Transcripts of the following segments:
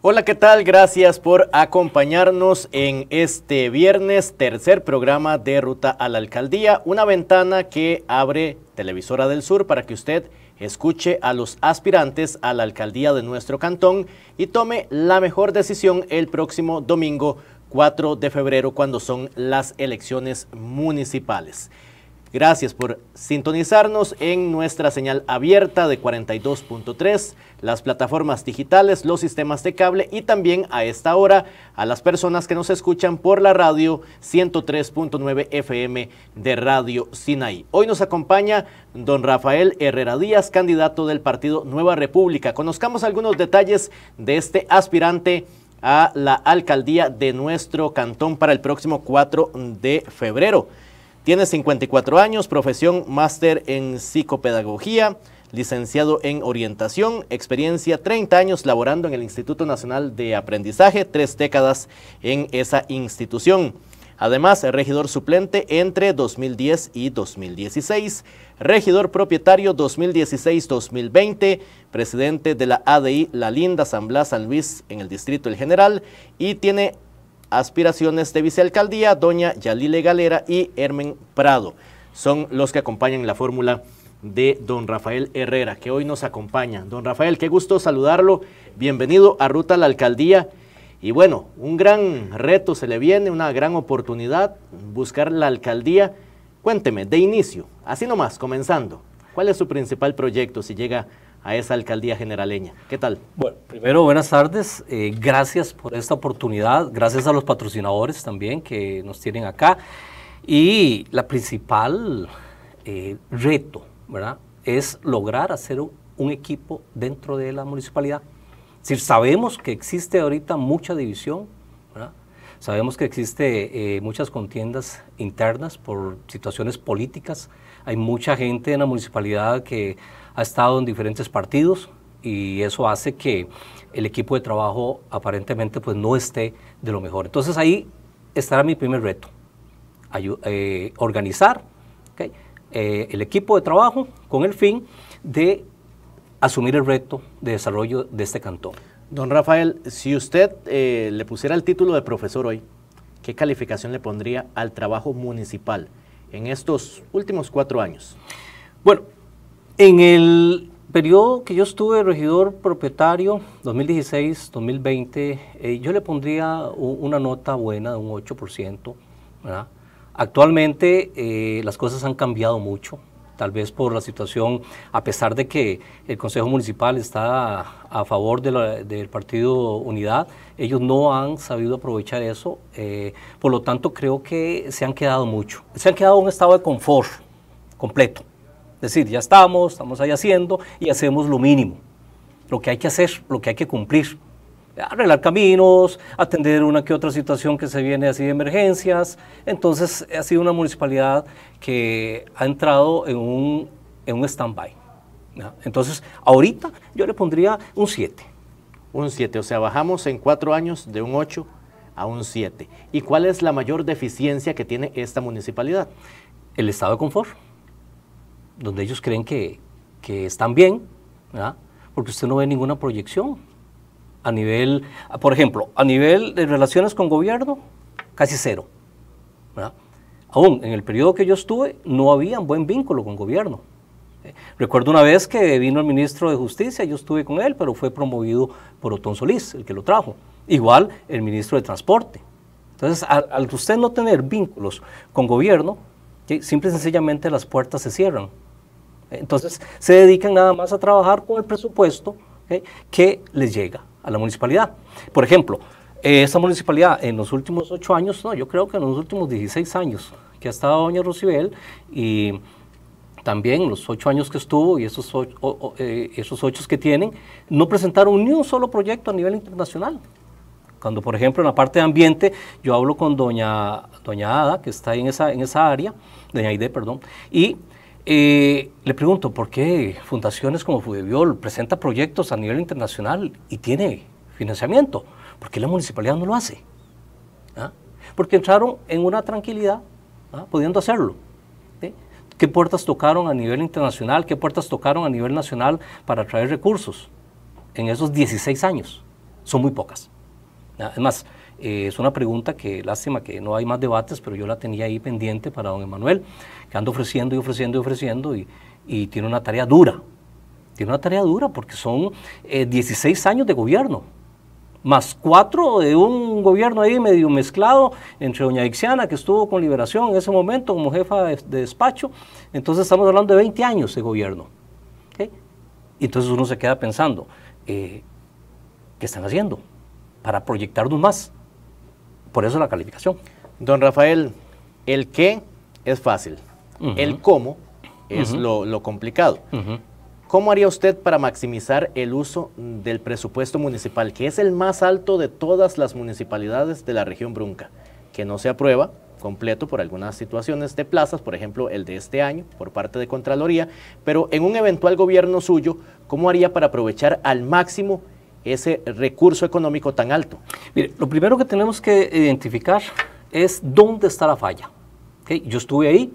Hola, ¿qué tal? Gracias por acompañarnos en este viernes, tercer programa de Ruta a la Alcaldía, una ventana que abre Televisora del Sur para que usted escuche a los aspirantes a la alcaldía de nuestro cantón y tome la mejor decisión el próximo domingo 4 de febrero cuando son las elecciones municipales. Gracias por sintonizarnos en nuestra señal abierta de 42.3, las plataformas digitales, los sistemas de cable y también a esta hora a las personas que nos escuchan por la radio 103.9 FM de Radio Sinaí. Hoy nos acompaña don Rafael Herrera Díaz, candidato del partido Nueva República. Conozcamos algunos detalles de este aspirante a la alcaldía de nuestro cantón para el próximo 4 de febrero. Tiene 54 años, profesión máster en psicopedagogía, licenciado en orientación, experiencia 30 años laborando en el Instituto Nacional de Aprendizaje, tres décadas en esa institución. Además, regidor suplente entre 2010 y 2016, regidor propietario 2016-2020, presidente de la ADI La Linda San Blas San Luis en el Distrito El General y tiene aspiraciones de vicealcaldía, doña Yalile Galera y Hermen Prado. Son los que acompañan la fórmula de don Rafael Herrera, que hoy nos acompaña. Don Rafael, qué gusto saludarlo. Bienvenido a Ruta a la Alcaldía. Y bueno, un gran reto se le viene, una gran oportunidad, buscar la alcaldía. Cuénteme, de inicio, así nomás, comenzando, ¿cuál es su principal proyecto si llega a a esa alcaldía generaleña. ¿Qué tal? Bueno, primero buenas tardes, eh, gracias por esta oportunidad, gracias a los patrocinadores también que nos tienen acá. Y la principal eh, reto, ¿verdad? Es lograr hacer un, equipo dentro de la municipalidad. Es sabemos que existe ahorita mucha división, Sabemos que existe eh, muchas contiendas internas por situaciones políticas. Hay mucha gente en la municipalidad que ha estado en diferentes partidos y eso hace que el equipo de trabajo aparentemente pues no esté de lo mejor. Entonces ahí estará mi primer reto, eh, organizar eh, el equipo de trabajo con el fin de asumir el reto de desarrollo de este cantón. Don Rafael, si usted eh, le pusiera el título de profesor hoy, ¿qué calificación le pondría al trabajo municipal en estos últimos cuatro años? Bueno, en el periodo que yo estuve regidor propietario, 2016-2020, eh, yo le pondría una nota buena de un 8%. Actualmente eh, las cosas han cambiado mucho, tal vez por la situación, a pesar de que el Consejo Municipal está a, favor del Partido Unidad, ellos no han sabido aprovechar eso, eh, por lo tanto creo que se han quedado mucho, se han quedado en un estado de confort completo decir, ya estamos, estamos ahí haciendo y hacemos lo mínimo, lo que hay que hacer, lo que hay que cumplir. Arreglar caminos, atender una que otra situación que se viene así de emergencias. Entonces ha sido una municipalidad que ha entrado en un, en un stand-by. Entonces ahorita yo le pondría un 7. Un 7, o sea, bajamos en cuatro años de un 8 a un 7. ¿Y cuál es la mayor deficiencia que tiene esta municipalidad? El estado de confort donde ellos creen que, están bien, porque usted no ve ninguna proyección. A nivel, por ejemplo, a nivel de relaciones con gobierno, casi cero. Aún en el periodo que yo estuve, no había buen vínculo con gobierno. Eh, recuerdo una vez que vino el ministro de Justicia, yo estuve con él, pero fue promovido por Otón Solís, el que lo trajo. Igual el ministro de Transporte. Entonces, al, usted no tener vínculos con gobierno, que simple y sencillamente las puertas se cierran. Entonces se dedican nada más a trabajar con el presupuesto que les llega a la municipalidad. Por ejemplo, eh, esta municipalidad en los últimos ocho años, no, yo creo que en los últimos 16 años que ha estado doña Rocibel y también los ocho años que estuvo y esos ocho, eh, esos ocho que tienen, no presentaron ni un solo proyecto a nivel internacional. Cuando, por ejemplo, en la parte de ambiente, yo hablo con doña, doña Ada, que está en esa, en esa área, doña Aide, perdón, y eh, le pregunto, ¿por qué fundaciones como Fudeviol presenta proyectos a nivel internacional y tiene financiamiento? ¿Por qué la municipalidad no lo hace? ¿Ah? Porque entraron en una tranquilidad ¿ah? pudiendo hacerlo. ¿Qué puertas tocaron a nivel internacional? ¿Qué puertas tocaron a nivel nacional para traer recursos en esos 16 años? Son muy pocas. Es Además, eh, es una pregunta que lástima que no hay más debates, pero yo la tenía ahí pendiente para don Emanuel que anda ofreciendo y ofreciendo y ofreciendo y, tiene una tarea dura. Tiene una tarea dura porque son 16 eh, años de gobierno, más cuatro de un gobierno ahí medio mezclado entre doña Ixiana, que estuvo con Liberación en ese momento como jefa de, despacho. Entonces estamos hablando de 20 años de gobierno. Y entonces uno se queda pensando, eh, ¿qué están haciendo para proyectarnos más? Por eso la calificación. Don Rafael, el qué es fácil. El cómo es lo, complicado. ¿Cómo haría usted para maximizar el uso del presupuesto municipal, que es el más alto de todas las municipalidades de la región Brunca, que no se aprueba completo por algunas situaciones de plazas, por ejemplo el de este año por parte de Contraloría, pero en un eventual gobierno suyo, ¿cómo haría para aprovechar al máximo ese recurso económico tan alto? Mire, lo primero que tenemos que identificar es dónde está la falla. Yo estuve ahí,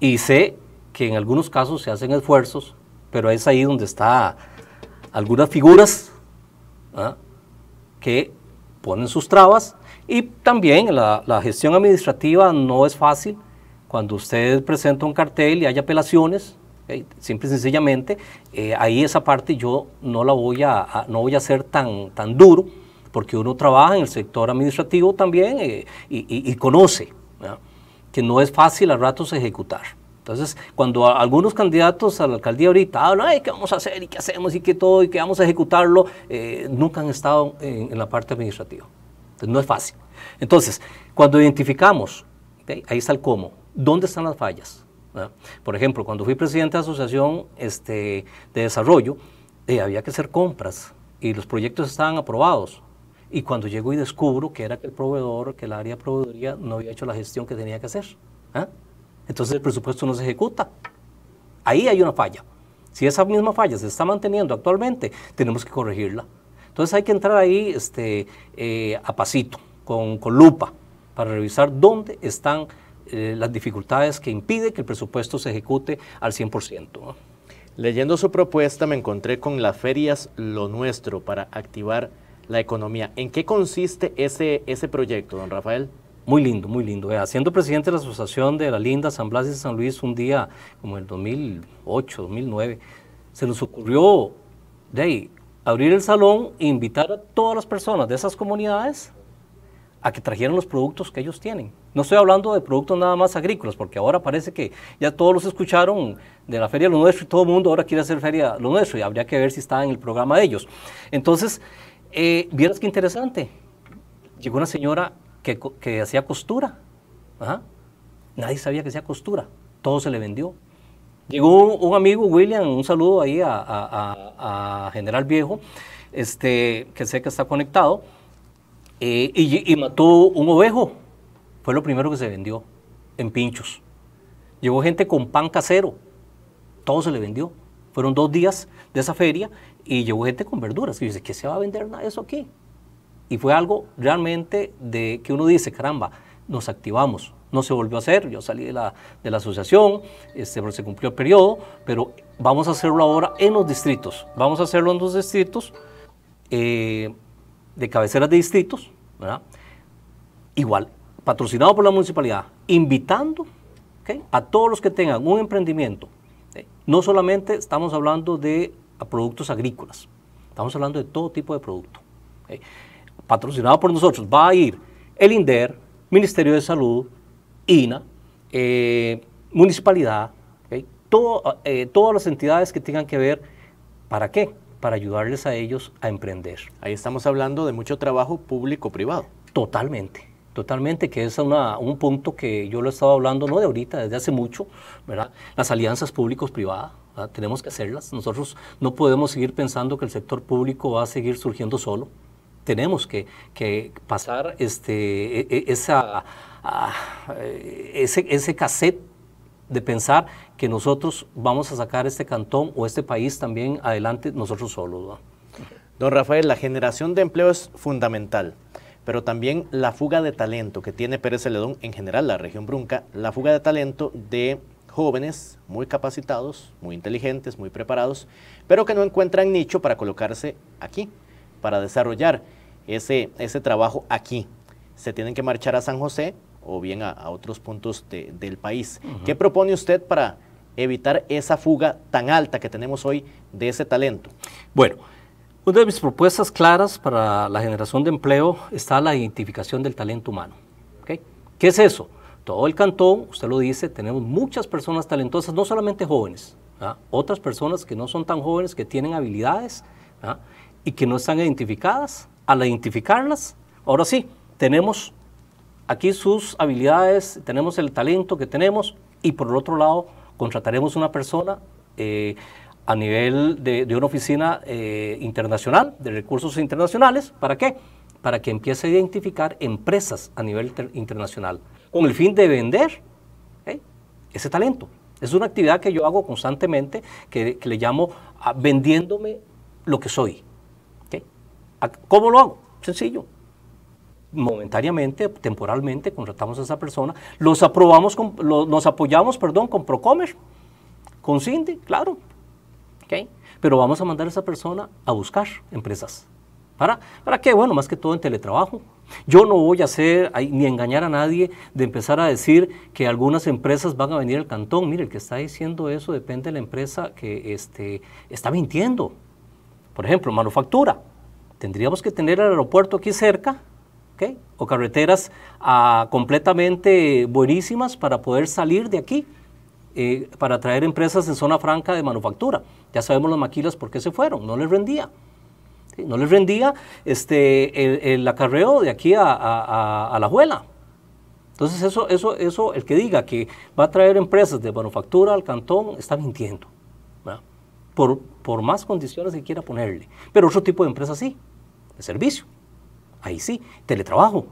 y sé que en algunos casos se hacen esfuerzos, pero es ahí donde está algunas figuras que ponen sus trabas y también la, gestión administrativa no es fácil cuando usted presenta un cartel y hay apelaciones, siempre simple y sencillamente, eh, ahí esa parte yo no la voy a, no voy a ser tan, tan duro, porque uno trabaja en el sector administrativo también eh, y, conoce no es fácil a ratos ejecutar. Entonces, cuando algunos candidatos a la alcaldía ahorita hablan, ay, ¿qué vamos a hacer? ¿Y qué hacemos? ¿Y qué todo? ¿Y qué vamos a ejecutarlo? Eh, nunca han estado en, la parte administrativa. Entonces, no es fácil. Entonces, cuando identificamos, ahí está el cómo, ¿dónde están las fallas? Por ejemplo, cuando fui presidente de la Asociación este, de Desarrollo, eh, había que hacer compras y los proyectos estaban aprobados. Y cuando llego y descubro que era que el proveedor, que el área de proveeduría no había hecho la gestión que tenía que hacer. ¿ah? Entonces el presupuesto no se ejecuta. Ahí hay una falla. Si esa misma falla se está manteniendo actualmente, tenemos que corregirla. Entonces hay que entrar ahí este, eh, a pasito, con, lupa, para revisar dónde están eh, las dificultades que impiden que el presupuesto se ejecute al 100%. Leyendo su propuesta me encontré con las ferias Lo Nuestro para activar la economía. ¿En qué consiste ese, ese proyecto, don Rafael? Muy lindo, muy lindo. siendo presidente de la Asociación de la Linda San Blas y San Luis un día como el 2008, 2009, se nos ocurrió de abrir el salón e invitar a todas las personas de esas comunidades a que trajeran los productos que ellos tienen. No estoy hablando de productos nada más agrícolas, porque ahora parece que ya todos los escucharon de la Feria Lo Nuestro y todo el mundo ahora quiere hacer Feria Lo Nuestro y habría que ver si está en el programa de ellos. Entonces, eh, Vieras qué interesante. Llegó una señora que, que hacía costura. Nadie sabía que hacía costura. Todo se le vendió. Llegó un amigo, William, un saludo ahí a, General Viejo, este, que sé que está conectado, eh, y, y, mató un ovejo. Fue lo primero que se vendió en pinchos. Llegó gente con pan casero. Todo se le vendió. Fueron dos días de esa feria y llevó gente con verduras. Y yo dice, ¿qué se va a vender eso aquí? Y fue algo realmente de que uno dice, caramba, nos activamos. No se volvió a hacer, yo salí de la, de la asociación, este, se cumplió el periodo, pero vamos a hacerlo ahora en los distritos. Vamos a hacerlo en los distritos eh, de cabeceras de distritos, ¿verdad? Igual, patrocinado por la municipalidad, invitando a todos los que tengan un emprendimiento. No solamente estamos hablando de a productos agrícolas. Estamos hablando de todo tipo de producto. Patrocinado por nosotros va a ir el INDER, Ministerio de Salud, INA, eh, Municipalidad, eh, todas las entidades que tengan que ver, ¿para qué? Para ayudarles a ellos a emprender. Ahí estamos hablando de mucho trabajo público-privado. Totalmente, totalmente, que es un punto que yo lo he estado hablando, no de ahorita, desde hace mucho, Las alianzas públicos-privadas. Ah, tenemos que hacerlas. Nosotros no podemos seguir pensando que el sector público va a seguir surgiendo solo. Tenemos que, pasar este, e, e, esa, ah, eh, ese, ese cassette de pensar que nosotros vamos a sacar este cantón o este país también adelante nosotros solos. Don Rafael, la generación de empleo es fundamental, pero también la fuga de talento que tiene Pérez Celedón en general, la región brunca, la fuga de talento de jóvenes, muy capacitados, muy inteligentes, muy preparados, pero que no encuentran nicho para colocarse aquí, para desarrollar ese, ese trabajo aquí. Se tienen que marchar a San José o bien a, otros puntos del país. ¿Qué propone usted para evitar esa fuga tan alta que tenemos hoy de ese talento? Bueno, una de mis propuestas claras para la generación de empleo está la identificación del talento humano. ¿Qué es eso? todo el cantón, usted lo dice, tenemos muchas personas talentosas, no solamente jóvenes, ¿ah? otras personas que no son tan jóvenes, que tienen habilidades ¿ah? y que no están identificadas. Al identificarlas, ahora sí, tenemos aquí sus habilidades, tenemos el talento que tenemos y por el otro lado, contrataremos una persona. Eh, a nivel de, una oficina eh, internacional, de recursos internacionales. ¿Para qué? Para que empiece a identificar empresas a nivel internacional con el fin de vender ¿eh? ese talento. Es una actividad que yo hago constantemente, que, le llamo ah, vendiéndome lo que soy. ¿okay? ¿Cómo lo hago? Sencillo. Momentáneamente, temporalmente, contratamos a esa persona, los, aprobamos apoyamos perdón, con Procomer, con Cindy, claro. Pero vamos a mandar a esa persona a buscar empresas. ¿Para, ¿Para qué? Bueno, más que todo en teletrabajo, yo no voy a hacer ni engañar a nadie de empezar a decir que algunas empresas van a venir al cantón. Mire, el que está diciendo eso depende de la empresa que este, está mintiendo. Por ejemplo, manufactura. Tendríamos que tener el aeropuerto aquí cerca, o carreteras ah, completamente buenísimas para poder salir de aquí. Eh, para traer empresas en zona franca de manufactura. Ya sabemos los maquilas por qué se fueron, no les rendía. No les rendía este, el, acarreo de aquí a, la Juela. Entonces, eso, eso, eso, el que diga que va a traer empresas de manufactura al cantón está mintiendo. Por, por, más condiciones que quiera ponerle. Pero otro tipo de empresas sí, de servicio. Ahí sí, teletrabajo.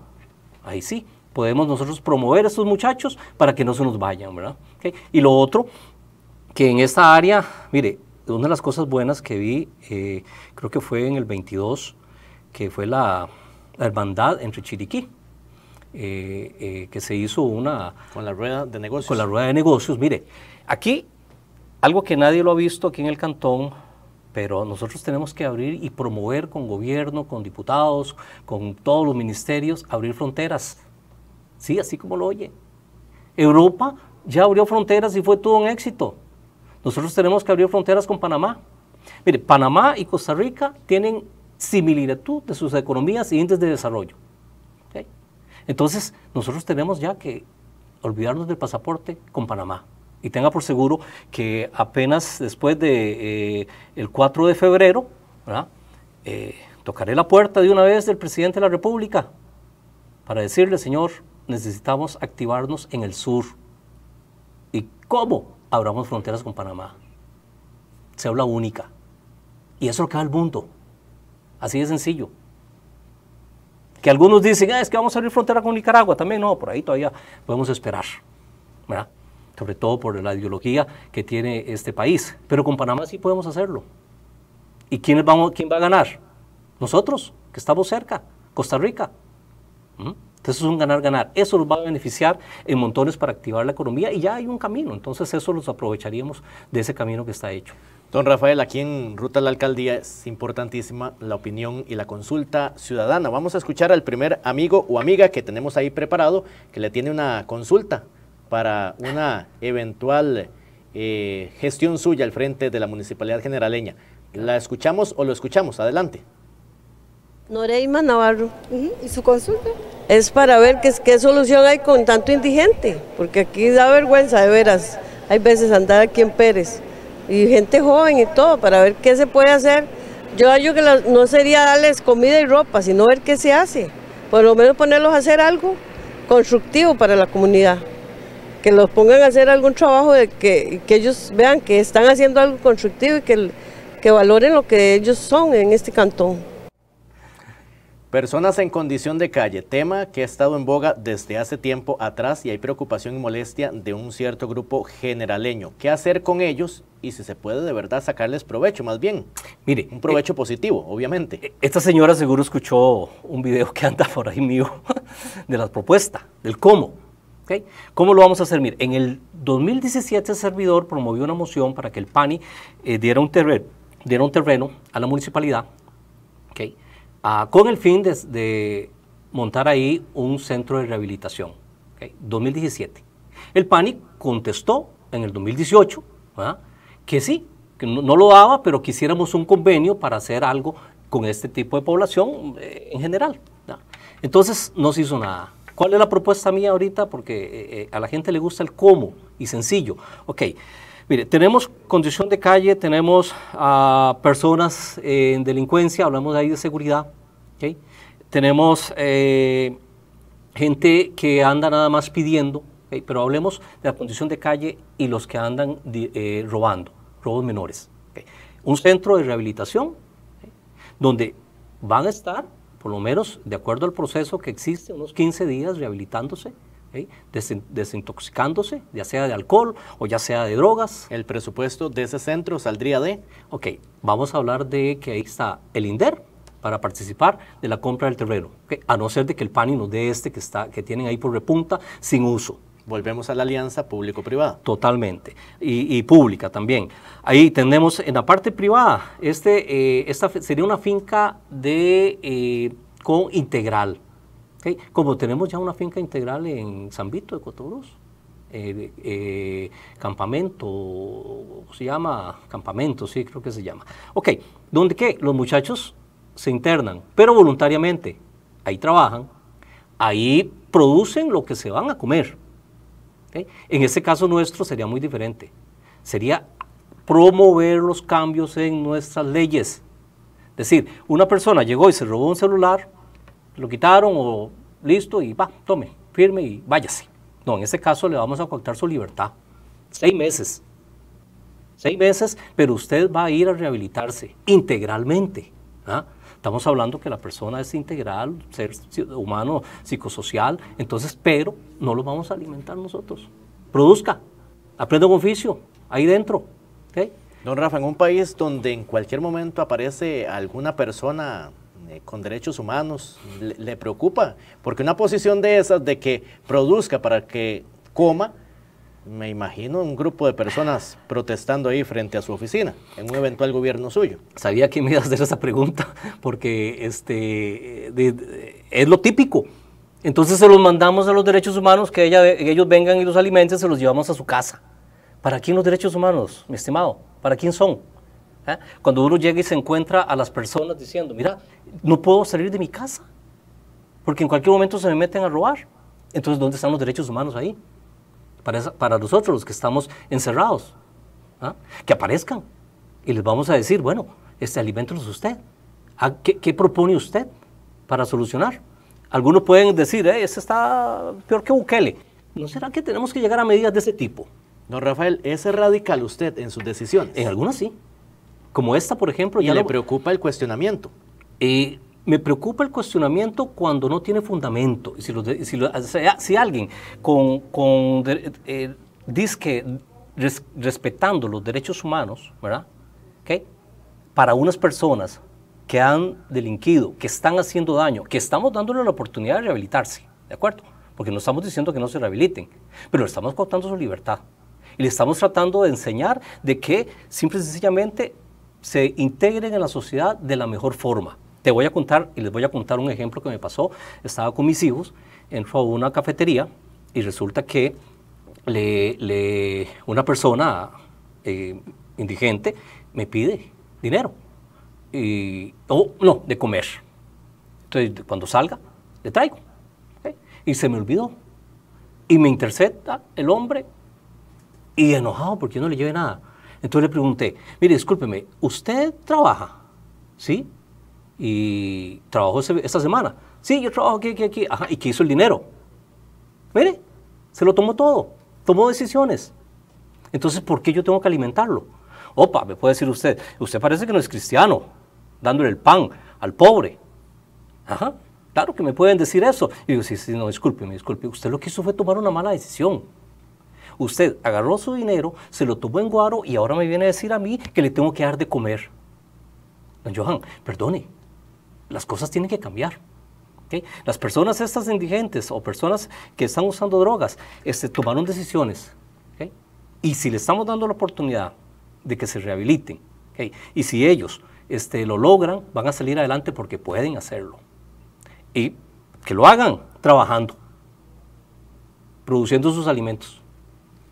Ahí sí, podemos nosotros promover a estos muchachos para que no se nos vayan, ¿verdad? Y lo otro, que en esta área, mire, una de las cosas buenas que vi, eh, creo que fue en el 22, que fue la, hermandad entre Chiriquí. Eh, eh, que se hizo una... Con la rueda de negocios. Con la rueda de negocios. Mire, aquí algo que nadie lo ha visto aquí en el cantón, pero nosotros tenemos que abrir y promover con gobierno, con diputados, con todos los ministerios, abrir fronteras. Sí, así como lo oye. Europa ya abrió fronteras y fue todo un éxito. Nosotros tenemos que abrir fronteras con Panamá. Mire, Panamá y Costa Rica tienen similitud de sus economías y índices de desarrollo. Entonces, nosotros tenemos ya que olvidarnos del pasaporte con Panamá. Y tenga por seguro que apenas después de eh, el 4 de febrero, eh, tocaré la puerta de una vez del presidente de la República para decirle, señor, necesitamos activarnos en el sur. ¿Y cómo? abramos fronteras con Panamá. Se habla única. Y eso acaba el mundo. Así de sencillo. Que algunos dicen, ah, es que vamos a abrir frontera con Nicaragua. También no, por ahí todavía podemos esperar. ¿verdad? Sobre todo por la ideología que tiene este país. Pero con Panamá sí podemos hacerlo. ¿Y quién, vamos, quién va a ganar? Nosotros, que estamos cerca. Costa Rica. ¿Mm? Entonces es un ganar-ganar. Eso los va a beneficiar en montones para activar la economía y ya hay un camino. Entonces eso los aprovecharíamos de ese camino que está hecho. Don Rafael, aquí en Ruta a la Alcaldía es importantísima la opinión y la consulta ciudadana. Vamos a escuchar al primer amigo o amiga que tenemos ahí preparado que le tiene una consulta para una eventual eh, gestión suya al frente de la Municipalidad Generaleña. ¿La escuchamos o lo escuchamos? Adelante. Noreima Navarro. ¿Y su consulta? Es para ver qué, qué solución hay con tanto indigente, porque aquí da vergüenza, de veras. Hay veces andar aquí en Pérez, y gente joven y todo, para ver qué se puede hacer. Yo digo que no sería darles comida y ropa, sino ver qué se hace. Por lo menos ponerlos a hacer algo constructivo para la comunidad. Que los pongan a hacer algún trabajo, de que, ellos vean que están haciendo algo constructivo y que valoren lo que ellos son en este cantón. Personas en condición de calle, tema que ha estado en boga desde hace tiempo atrás y hay preocupación y molestia de un cierto grupo generaleño. ¿Qué hacer con ellos y si se puede de verdad sacarles provecho, más bien? Mire, un provecho eh, positivo, obviamente. Eh, esta señora seguro escuchó un video que anda por ahí mío de la propuesta, del cómo. ¿Cómo lo vamos a hacer? Mire, en el 2017 el servidor promovió una moción para que el PANI eh, diera, un terreno, diera un terreno a la municipalidad Ah, con el fin de, montar ahí un centro de rehabilitación. 2017. El PANIC contestó en el 2018 que sí, que no, lo daba, pero quisiéramos un convenio para hacer algo con este tipo de población eh, en general. Entonces no se hizo nada. ¿Cuál es la propuesta mía ahorita? Porque eh, eh, a la gente le gusta el cómo y sencillo. Ok, Mire, tenemos condición de calle, tenemos a personas en delincuencia, hablamos ahí de seguridad, tenemos eh, gente que anda nada más pidiendo, pero hablemos de la condición de calle y los que andan eh, robando, robos menores. Un centro de rehabilitación donde van a estar, por lo menos de acuerdo al proceso que existe, unos 15 días rehabilitándose desintoxicándose, ya sea de alcohol o ya sea de drogas. El presupuesto de ese centro saldría de... Ok, vamos a hablar de que ahí está el INDER para participar de la compra del terreno, a no ser de que el PANI nos dé este que, está, que tienen ahí por repunta sin uso. Volvemos a la alianza público-privada. Totalmente. Y, pública también. Ahí tenemos en la parte privada, este, eh, esta sería una finca de, eh, con integral, como tenemos ya una finca integral en San Vito de Cotoros, eh, eh campamento, se llama campamento, sí, creo que se llama. Ok, donde que los muchachos se internan, pero voluntariamente, ahí trabajan, ahí producen lo que se van a comer. En este caso nuestro sería muy diferente, sería promover los cambios en nuestras leyes. Es decir, una persona llegó y se robó un celular, lo quitaron o listo y va, tome, firme y váyase. No, en este caso le vamos a coartar su libertad. Seis meses. Seis meses, pero usted va a ir a rehabilitarse integralmente. ¿ah? Estamos hablando que la persona es integral, ser humano, psicosocial, entonces, pero no lo vamos a alimentar nosotros. Produzca, aprenda un oficio, ahí dentro. Don Rafa, en un país donde en cualquier momento aparece alguna persona eh, con derechos humanos le, preocupa, porque una posición de esas, de que produzca para que coma, me imagino un grupo de personas protestando ahí frente a su oficina, en un eventual gobierno suyo. Sabía que me ibas a hacer esa pregunta, porque este, es lo típico. Entonces se los mandamos a los derechos humanos, que, ellos vengan y los alimenten, se los llevamos a su casa. ¿Para quién los derechos humanos, mi estimado? ¿Para quién son? ¿eh? Cuando uno llega y se encuentra a las personas diciendo, mira, no puedo salir de mi casa, porque en cualquier momento se me meten a robar. Entonces, ¿dónde están los derechos humanos ahí? Para, nosotros, los que estamos encerrados, ¿ah? que aparezcan y les vamos a decir, bueno, este alimento es usted. Ah, ¿Qué, propone usted para solucionar? Algunos pueden decir, eh, está peor que Bukele. ¿No será que tenemos que llegar a medidas de ese tipo? No, Rafael, es radical usted en sus decisiones. En algunas sí como esta, por ejemplo, ya... ¿Y le preocupa el cuestionamiento? Eh, me preocupa el cuestionamiento cuando no tiene fundamento. Si, alguien con, con eh, respetando los derechos humanos, ¿verdad? ¿Okay? Para unas personas que han delinquido, que están haciendo daño, que estamos dándole la oportunidad de rehabilitarse, ¿de acuerdo? Porque no estamos diciendo que no se rehabiliten, pero le estamos cortando su libertad. Y le estamos tratando de enseñar de que simple y sencillamente se integren en la sociedad de la mejor forma. Te voy a contar, y les voy a contar un ejemplo que me pasó. Estaba con mis hijos, entró a una cafetería y resulta que le, una persona eh, indigente me pide dinero. o no, de comer. Entonces, cuando salga, le traigo. Y se me olvidó. Y me intercepta el hombre y enojado porque yo no le llevé nada. Entonces le pregunté, mire, discúlpeme, ¿usted trabaja? ¿Sí? Y trabajó esta semana. Sí, yo trabajo aquí, aquí, aquí. Ajá, ¿y qué hizo el dinero? Mire, se lo tomó todo, tomó decisiones. Entonces, ¿por qué yo tengo que alimentarlo? Opa, me puede decir usted, usted parece que no es cristiano, dándole el pan al pobre. Ajá, claro que me pueden decir eso. Y digo, sí, sí, no, discúlpeme, discúlpeme, usted lo que hizo fue tomar una mala decisión. Usted agarró su dinero, se lo tuvo en guaro y ahora me viene a decir a mí que le tengo que dar de comer. Don Johan, perdone, las cosas tienen que cambiar. Las personas estas indigentes o personas que están usando drogas este, tomaron decisiones. Y si le estamos dando la oportunidad de que se rehabiliten, y si ellos este, lo logran, van a salir adelante porque pueden hacerlo. Y que lo hagan trabajando, produciendo sus alimentos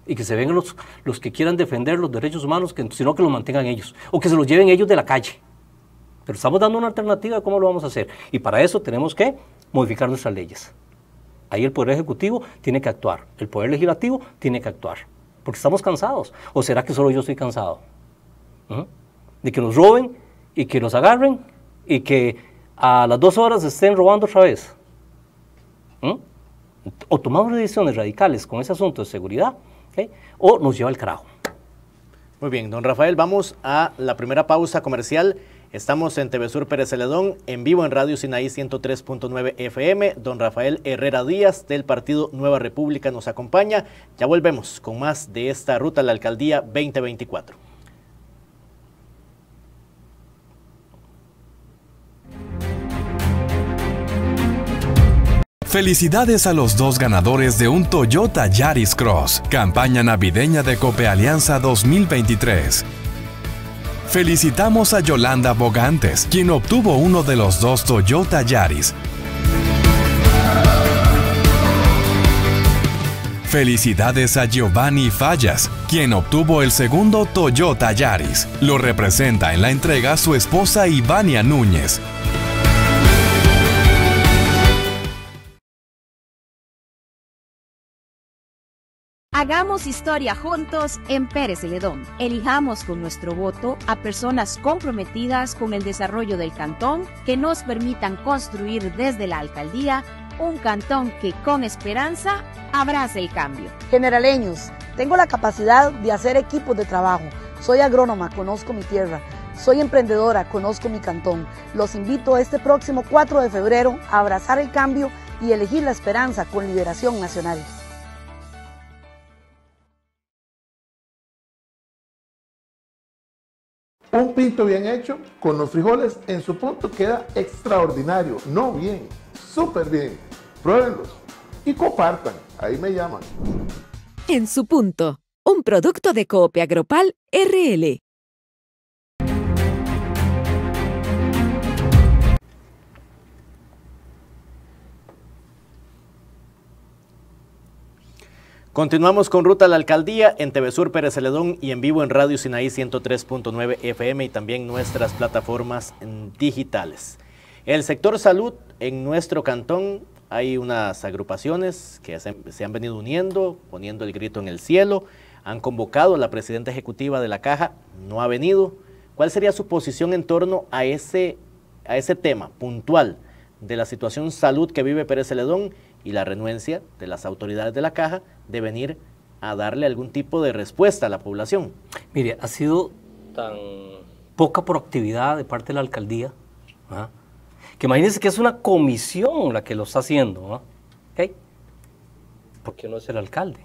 y que se vengan los, los que quieran defender los derechos humanos, que, sino que los mantengan ellos, o que se los lleven ellos de la calle. Pero estamos dando una alternativa de cómo lo vamos a hacer. Y para eso tenemos que modificar nuestras leyes. Ahí el Poder Ejecutivo tiene que actuar, el Poder Legislativo tiene que actuar, porque estamos cansados. ¿O será que solo yo estoy cansado? ¿Mm? De que nos roben y que nos agarren y que a las dos horas estén robando otra vez. ¿Mm? O tomamos decisiones radicales con ese asunto de seguridad o nos lleva al carajo. Muy bien, don Rafael, vamos a la primera pausa comercial. Estamos en Sur Pérez Celedón, en vivo en Radio Sinaí 103.9 FM. Don Rafael Herrera Díaz del partido Nueva República nos acompaña. Ya volvemos con más de esta ruta a la alcaldía 2024. Felicidades a los dos ganadores de un Toyota Yaris Cross, campaña navideña de Cope Alianza 2023. Felicitamos a Yolanda Bogantes, quien obtuvo uno de los dos Toyota Yaris. Felicidades a Giovanni Fallas, quien obtuvo el segundo Toyota Yaris. Lo representa en la entrega su esposa Ivania Núñez. Hagamos historia juntos en Pérez Ledón. Elijamos con nuestro voto a personas comprometidas con el desarrollo del cantón que nos permitan construir desde la alcaldía un cantón que con esperanza abrace el cambio. Generaleños, tengo la capacidad de hacer equipos de trabajo. Soy agrónoma, conozco mi tierra. Soy emprendedora, conozco mi cantón. Los invito este próximo 4 de febrero a abrazar el cambio y elegir la esperanza con Liberación Nacional. Un pinto bien hecho con los frijoles en su punto queda extraordinario. No bien, súper bien. Pruébenlos y compartan. Ahí me llaman. En su punto, un producto de Coopia Agropal RL. Continuamos con Ruta a la Alcaldía en Sur Pérez Celedón y en vivo en Radio Sinaí 103.9 FM y también nuestras plataformas digitales. El sector salud en nuestro cantón hay unas agrupaciones que se, han venido uniendo, poniendo el grito en el cielo, han convocado a la presidenta ejecutiva de la caja, no ha venido. ¿Cuál sería su posición en torno a ese, a ese tema puntual de la situación salud que vive Pérez Celedón y la renuencia de las autoridades de la caja de venir a darle algún tipo de respuesta a la población. Mire, ha sido tan poca proactividad de parte de la alcaldía, ¿ah? que imagínense que es una comisión la que lo está haciendo, ¿ah? ¿Por qué no es el alcalde.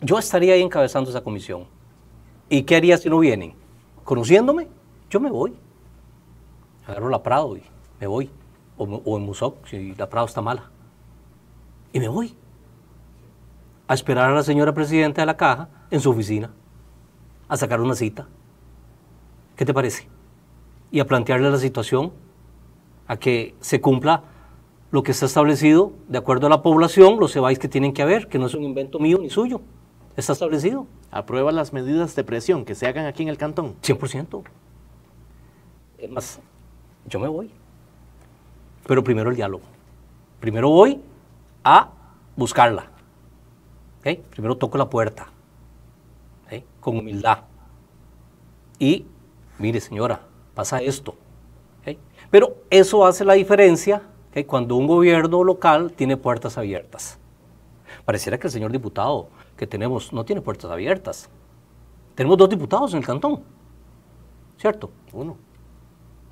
Yo estaría ahí encabezando esa comisión. ¿Y qué haría si no vienen? Conociéndome, yo me voy. Agarro la Prado y me voy. O, o en Musoc, si la Prado está mala y me voy a esperar a la señora presidenta de la caja en su oficina, a sacar una cita. ¿Qué te parece? Y a plantearle la situación, a que se cumpla lo que está establecido de acuerdo a la población, los cebáis que tienen que haber, que no es un invento mío ni suyo, está establecido. ¿Aprueba las medidas de presión que se hagan aquí en el cantón? 100%. Es más, yo me voy. Pero primero el diálogo. Primero voy a buscarla. Primero toco la puerta, con humildad. Y, mire señora, pasa esto. Pero eso hace la diferencia cuando un gobierno local tiene puertas abiertas. Pareciera que el señor diputado que tenemos no tiene puertas abiertas. Tenemos dos diputados en el cantón, ¿cierto? Uno.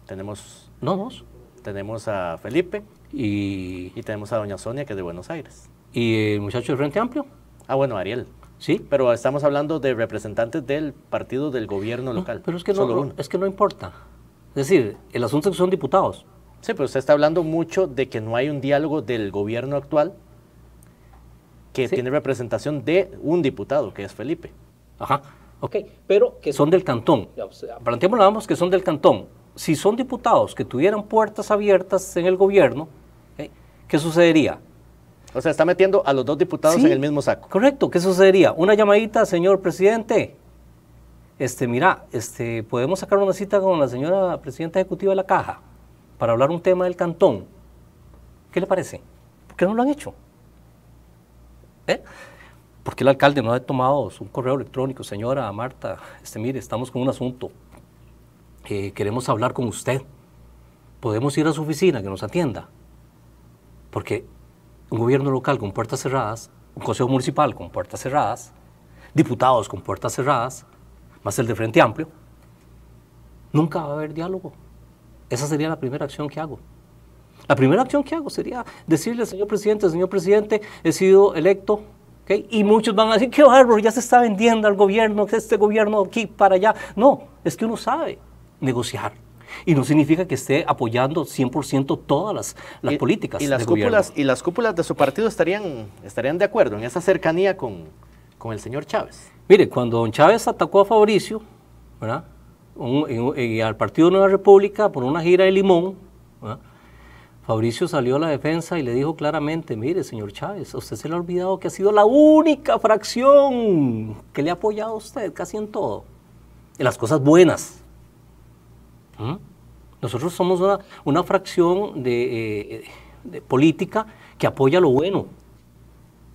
Tenemos, no dos. Tenemos a Felipe, y, tenemos a doña Sonia, que es de Buenos Aires. ¿Y el muchacho de Frente Amplio? Ah, bueno, Ariel. Sí. Pero estamos hablando de representantes del partido del gobierno local. pero es que, no, es que no importa. Es decir, el asunto es que son diputados. Sí, pero usted está hablando mucho de que no hay un diálogo del gobierno actual que tiene representación de un diputado, que es Felipe. Ajá, ok, pero que son del cantón. Planteémoslo, vamos, que son del cantón si son diputados que tuvieran puertas abiertas en el gobierno, ¿qué sucedería? O sea, está metiendo a los dos diputados en el mismo saco. Correcto, ¿qué sucedería? Una llamadita, señor presidente. Este, mira, este, podemos sacar una cita con la señora presidenta ejecutiva de la caja para hablar un tema del cantón. ¿Qué le parece? ¿Por qué no lo han hecho? ¿Eh? ¿Por qué el alcalde no ha tomado un correo electrónico, señora Marta? Este, mire, estamos con un asunto eh, queremos hablar con usted. Podemos ir a su oficina, que nos atienda. Porque un gobierno local con puertas cerradas, un consejo municipal con puertas cerradas, diputados con puertas cerradas, más el de Frente Amplio, nunca va a haber diálogo. Esa sería la primera acción que hago. La primera acción que hago sería decirle, señor presidente, señor presidente, he sido electo. Y muchos van a decir, qué bárbaro, ya se está vendiendo al gobierno, este gobierno aquí para allá. No, es que uno sabe negociar. Y no significa que esté apoyando 100% todas las, las políticas. Y las, cúpulas, y las cúpulas de su partido estarían, estarían de acuerdo en esa cercanía con, con el señor Chávez. Mire, cuando don Chávez atacó a Fabricio, ¿verdad? al Partido Nueva República por una gira de limón, Fabricio salió a la defensa y le dijo claramente, mire, señor Chávez, usted se le ha olvidado que ha sido la única fracción que le ha apoyado a usted casi en todo, en las cosas buenas, ¿Ah? Nosotros somos una, fracción eh, de, política que apoya lo bueno,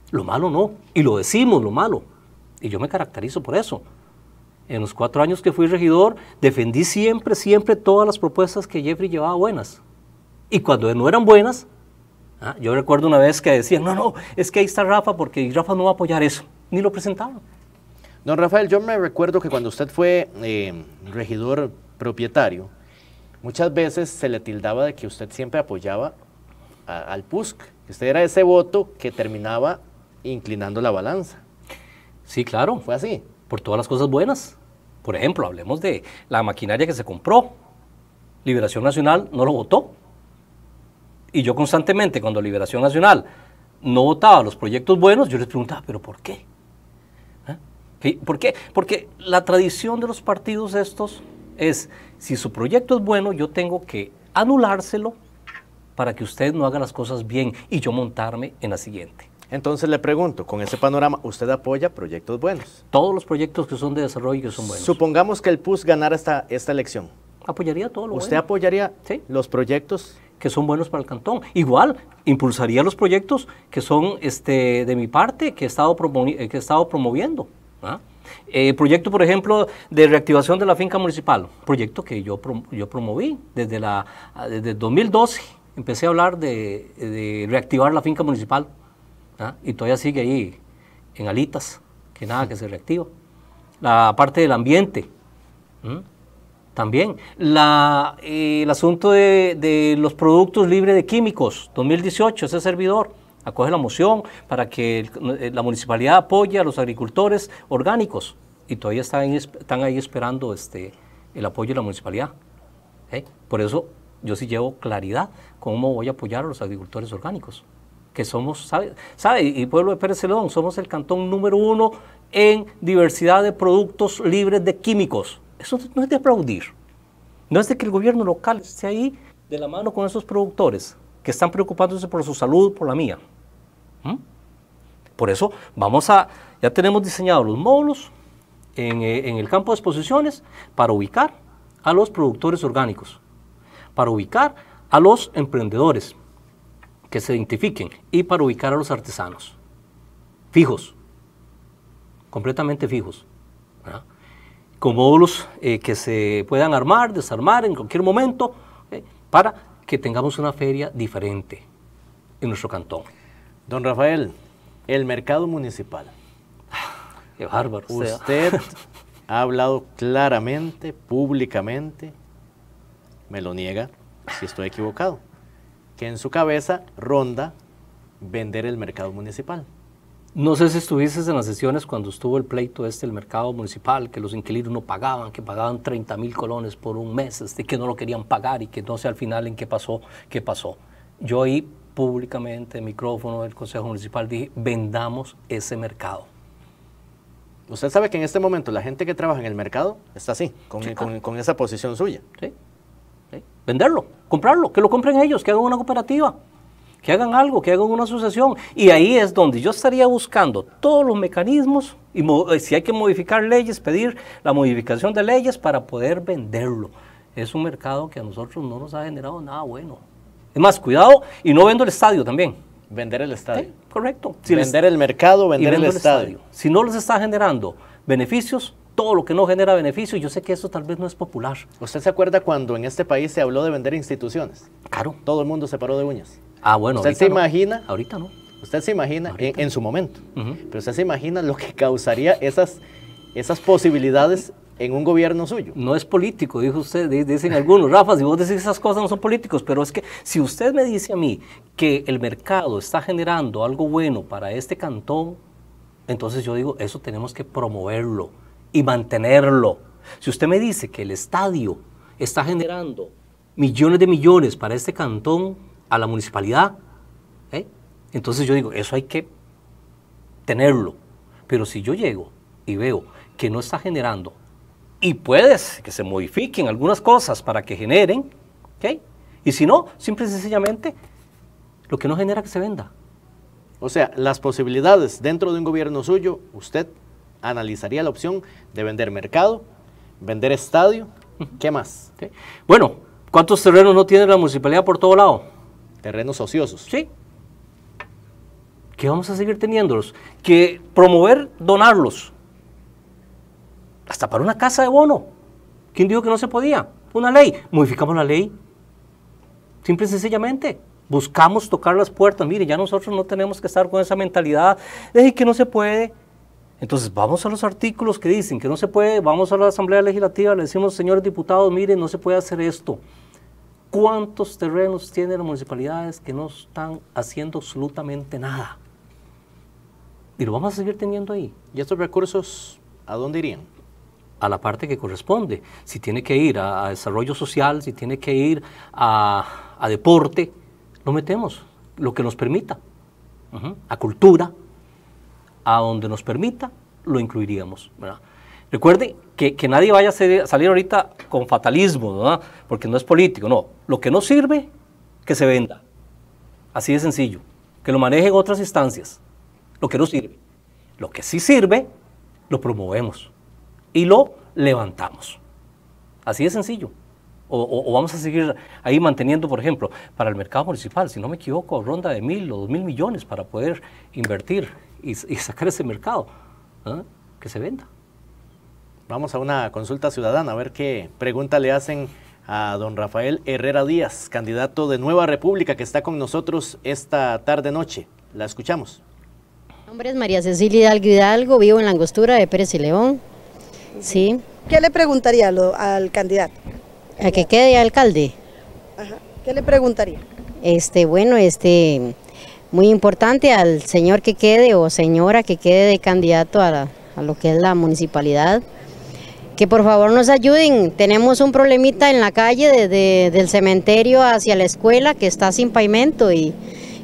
lo malo no, y lo decimos lo malo, y yo me caracterizo por eso. En los cuatro años que fui regidor, defendí siempre, siempre todas las propuestas que Jeffrey llevaba buenas. Y cuando no eran buenas, ¿ah? yo recuerdo una vez que decían, no, no, es que ahí está Rafa porque Rafa no va a apoyar eso. Ni lo presentaba Don Rafael, yo me recuerdo que cuando usted fue eh, regidor propietario, muchas veces se le tildaba de que usted siempre apoyaba al PUSC, que usted era ese voto que terminaba inclinando la balanza. Sí, claro. Fue así. Por todas las cosas buenas. Por ejemplo, hablemos de la maquinaria que se compró. Liberación Nacional no lo votó. Y yo constantemente, cuando Liberación Nacional no votaba los proyectos buenos, yo les preguntaba, ¿pero por qué? ¿Ah? ¿Por qué? Porque la tradición de los partidos estos es, si su proyecto es bueno, yo tengo que anulárselo para que usted no haga las cosas bien y yo montarme en la siguiente. Entonces le pregunto, con ese panorama, ¿usted apoya proyectos buenos? Todos los proyectos que son de desarrollo y son buenos. Supongamos que el PUS ganara esta, esta elección. Apoyaría todo lo ¿Usted apoyaría los proyectos? Que son buenos para el cantón. Igual, impulsaría los proyectos que son este, de mi parte, que he estado, eh, que he estado promoviendo. ¿ah? El eh, proyecto, por ejemplo, de reactivación de la finca municipal, proyecto que yo, yo promoví desde, la, 2012. Ah, Empecé a hablar de, reactivar la finca municipal ¿ah? y todavía sigue ahí en alitas, que nada que se reactiva. La parte del ambiente, también. La, eh, el asunto de, de los productos libres de químicos, 2018, ese servidor acoge la moción para que eh, la municipalidad apoye a los agricultores orgánicos y todavía están, ahí esperando este, el apoyo de la municipalidad. ¿eh? Por eso yo sí llevo claridad cómo voy a apoyar a los agricultores orgánicos, que somos, ¿sabe? ¿sabe? Y Pueblo de Pérez Celedón, somos el cantón número uno en diversidad de productos libres de químicos. Eso no es de aplaudir, no es de que el gobierno local esté ahí de la mano con esos productores que están preocupándose por su salud, por la mía. ¿Mm? Por eso vamos a, ya tenemos diseñados los módulos eh, en, el campo de exposiciones para ubicar a los productores orgánicos, para ubicar a los emprendedores que se identifiquen y para ubicar a los artesanos. Fijos, completamente fijos. Con módulos eh, que se puedan armar, desarmar en cualquier momento ¿eh? para que tengamos una feria diferente en nuestro cantón. Don Rafael, el mercado municipal. Qué bárbaro. Usted ha hablado claramente, públicamente, me lo niega si estoy equivocado, que en su cabeza ronda vender el mercado municipal. No sé si estuviste en las sesiones cuando estuvo el pleito este del mercado municipal, que los inquilinos no pagaban, que pagaban 30 mil colones por un mes, este, que no lo querían pagar y que no sé al final en qué pasó, qué pasó. Yo ahí públicamente, en micrófono del Consejo Municipal, dije, vendamos ese mercado. Usted sabe que en este momento la gente que trabaja en el mercado está así, con, esa posición suya. sí. Venderlo, comprarlo, que lo compren ellos, que hagan una cooperativa que hagan algo, que hagan una asociación. Y ahí es donde yo estaría buscando todos los mecanismos y eh, si hay que modificar leyes, pedir la modificación de leyes para poder venderlo. Es un mercado que a nosotros no nos ha generado nada bueno. Es más, cuidado y no vendo el estadio también. Vender el estadio. Sí, correcto. vender el mercado, vender el, estadio. Si no les está generando beneficios, todo lo que no genera beneficios, Yo sé que eso tal vez no es popular. ¿Usted se acuerda cuando en este país se habló de vender instituciones? Claro. Todo el mundo se paró de uñas. Ah, bueno. ¿Usted se imagina? Ahorita no. Usted se imagina en, su momento, pero usted se imagina lo que causaría esas, esas posibilidades en un gobierno suyo. No es político, dijo usted, dicen algunos. Rafa, si vos decís esas cosas no son políticos, pero es que si usted me dice a mí que el mercado está generando algo bueno para este cantón, entonces yo digo, eso tenemos que promoverlo y mantenerlo. Si usted me dice que el estadio está generando millones de millones para este cantón, a la municipalidad. ¿eh? Entonces yo digo, eso hay que tenerlo. Pero si yo llego y veo que no está generando, y puedes que se modifiquen algunas cosas para que generen, Y si no, simple y sencillamente, lo que no genera que se venda. O sea, las posibilidades dentro de un gobierno suyo, usted analizaría la opción de vender mercado, vender estadio, ¿qué más? Bueno, ¿cuántos terrenos no tiene la municipalidad por todo lado? Terrenos ociosos. Sí. ¿Qué vamos a seguir teniéndolos. Que promover donarlos. Hasta para una casa de bono. ¿Quién dijo que no se podía? Una ley. Modificamos la ley. Simple y sencillamente buscamos tocar las puertas. Mire, ya nosotros no tenemos que estar con esa mentalidad de que no se puede. Entonces vamos a los artículos que dicen que no se puede, vamos a la Asamblea Legislativa, le decimos, señores diputados, miren, no se puede hacer esto. ¿Cuántos terrenos tienen las municipalidades que no están haciendo absolutamente nada? Y lo vamos a seguir teniendo ahí. ¿Y estos recursos a dónde irían? a la parte que corresponde. Si tiene que ir a, desarrollo social, si tiene que ir a, deporte, lo metemos, lo que nos permita. A cultura, a donde nos permita, lo incluiríamos. ¿verdad? Recuerde que, nadie vaya a salir ahorita con fatalismo, porque no es político, no. Lo que no sirve, que se venda. Así de sencillo. Que lo manejen otras instancias. Lo que no sirve. Lo que sí sirve, lo promovemos y lo levantamos. Así de sencillo. O, vamos a seguir ahí manteniendo, por ejemplo, para el mercado municipal, si no me equivoco, ronda de mil o dos mil millones para poder invertir y, sacar ese mercado, ¿ah? que se venda. Vamos a una consulta ciudadana a ver qué pregunta le hacen a don Rafael Herrera Díaz, candidato de Nueva República, que está con nosotros esta tarde-noche. La escuchamos. Mi nombre es María Cecilia Hidalgo Hidalgo, vivo en la angostura de Pérez y León. Sí. ¿Qué le preguntaría al candidato? A que quede alcalde. Ajá. ¿Qué le preguntaría? Este, bueno, este, muy importante al señor que quede o señora que quede de candidato a lo que es la municipalidad que por favor nos ayuden. Tenemos un problemita en la calle desde del cementerio hacia la escuela que está sin pavimento y,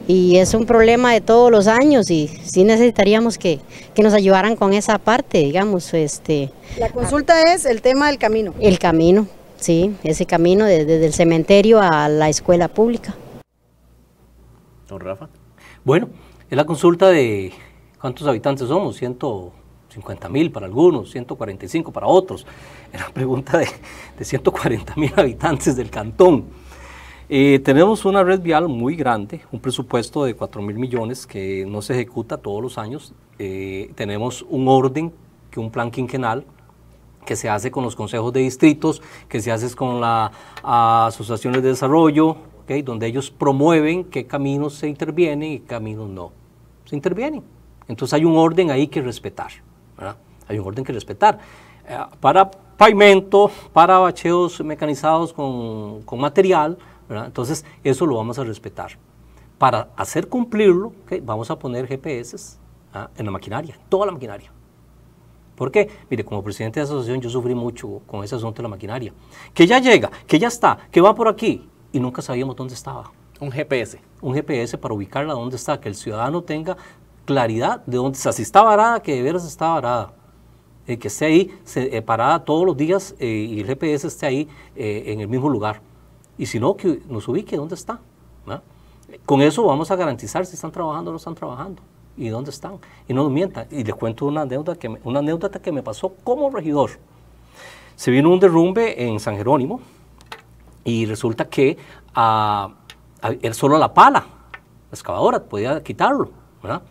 es un problema de todos los años y sí necesitaríamos que, nos ayudaran con esa parte, digamos. Este, la consulta es el tema del camino. El camino, sí, ese camino desde, el cementerio a la escuela pública. Don Rafa. Bueno, es la consulta de cuántos habitantes somos, ciento... 50 mil para algunos, 145 para otros. Era pregunta de, 140 mil habitantes del cantón. Eh, tenemos una red vial muy grande, un presupuesto de 4 mil millones que no se ejecuta todos los años. Eh, tenemos un orden, que un plan quinquenal, que se hace con los consejos de distritos, que se hace con las asociaciones de desarrollo, donde ellos promueven qué caminos se intervienen y qué caminos no se intervienen. Entonces hay un orden ahí que respetar. Hay un orden que respetar. Eh, para pavimento, para bacheos mecanizados con, material, entonces eso lo vamos a respetar. Para hacer cumplirlo, vamos a poner GPS ¿ah? en la maquinaria, toda la maquinaria. ¿Por qué? Mire, como presidente de la asociación yo sufrí mucho con ese asunto de la maquinaria. Que ya llega, que ya está, que va por aquí y nunca sabíamos dónde estaba. Un GPS. Un GPS para ubicarla dónde está, que el ciudadano tenga claridad de dónde está. Si está varada, que de veras está varada. Eh, que esté ahí eh, parada todos los días eh, y el GPS esté ahí en el mismo lugar. Y si no, que nos ubique dónde está. Con eso vamos a garantizar si están trabajando o no están trabajando y dónde están. Y no nos mientan. Y les cuento una anécdota que me, una anécdota que me pasó como regidor. Se vino un derrumbe en San Jerónimo y resulta que él ah, solo la pala, la excavadora, podía quitarlo. ¿verdad?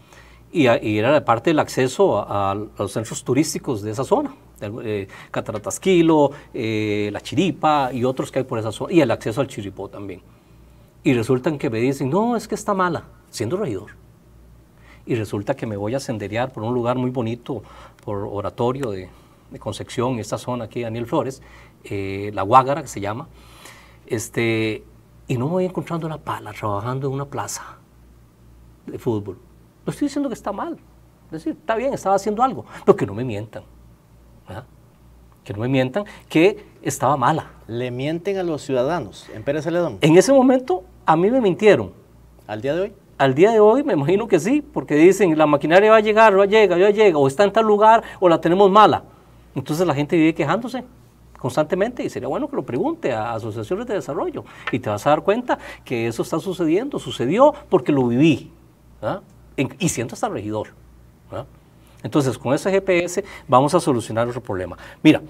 y, era parte del acceso a, los centros turísticos de esa zona. Eh, Cataratasquilo, eh, La Chiripa y otros que hay por esa zona, y el acceso al Chiripó también. Y resulta que me dicen, no, es que está mala, siendo regidor. Y resulta que me voy a senderear por un lugar muy bonito, por oratorio de, Concepción, Concepción, esta zona aquí, Daniel Flores, eh, La Guágara, que se llama, este, y no me voy encontrando la pala trabajando en una plaza de fútbol. No estoy diciendo que está mal. Es decir, está bien, estaba haciendo algo, pero que no me mientan. Que no me mientan que estaba mala. ¿Le mienten a los ciudadanos en Pérez En ese momento a mí me mintieron. ¿Al día de hoy? Al día de hoy me imagino que sí, porque dicen la maquinaria va a llegar, llegar, llega, ya llega, o está en tal lugar, o la tenemos mala. Entonces la gente vive quejándose constantemente y sería bueno que lo pregunte a asociaciones de desarrollo y te vas a dar cuenta que eso está sucediendo, sucedió porque lo viví. ¿verdad? y siendo hasta regidor. ¿verdad? Entonces, con ese GPS vamos a solucionar otro problema. Mira,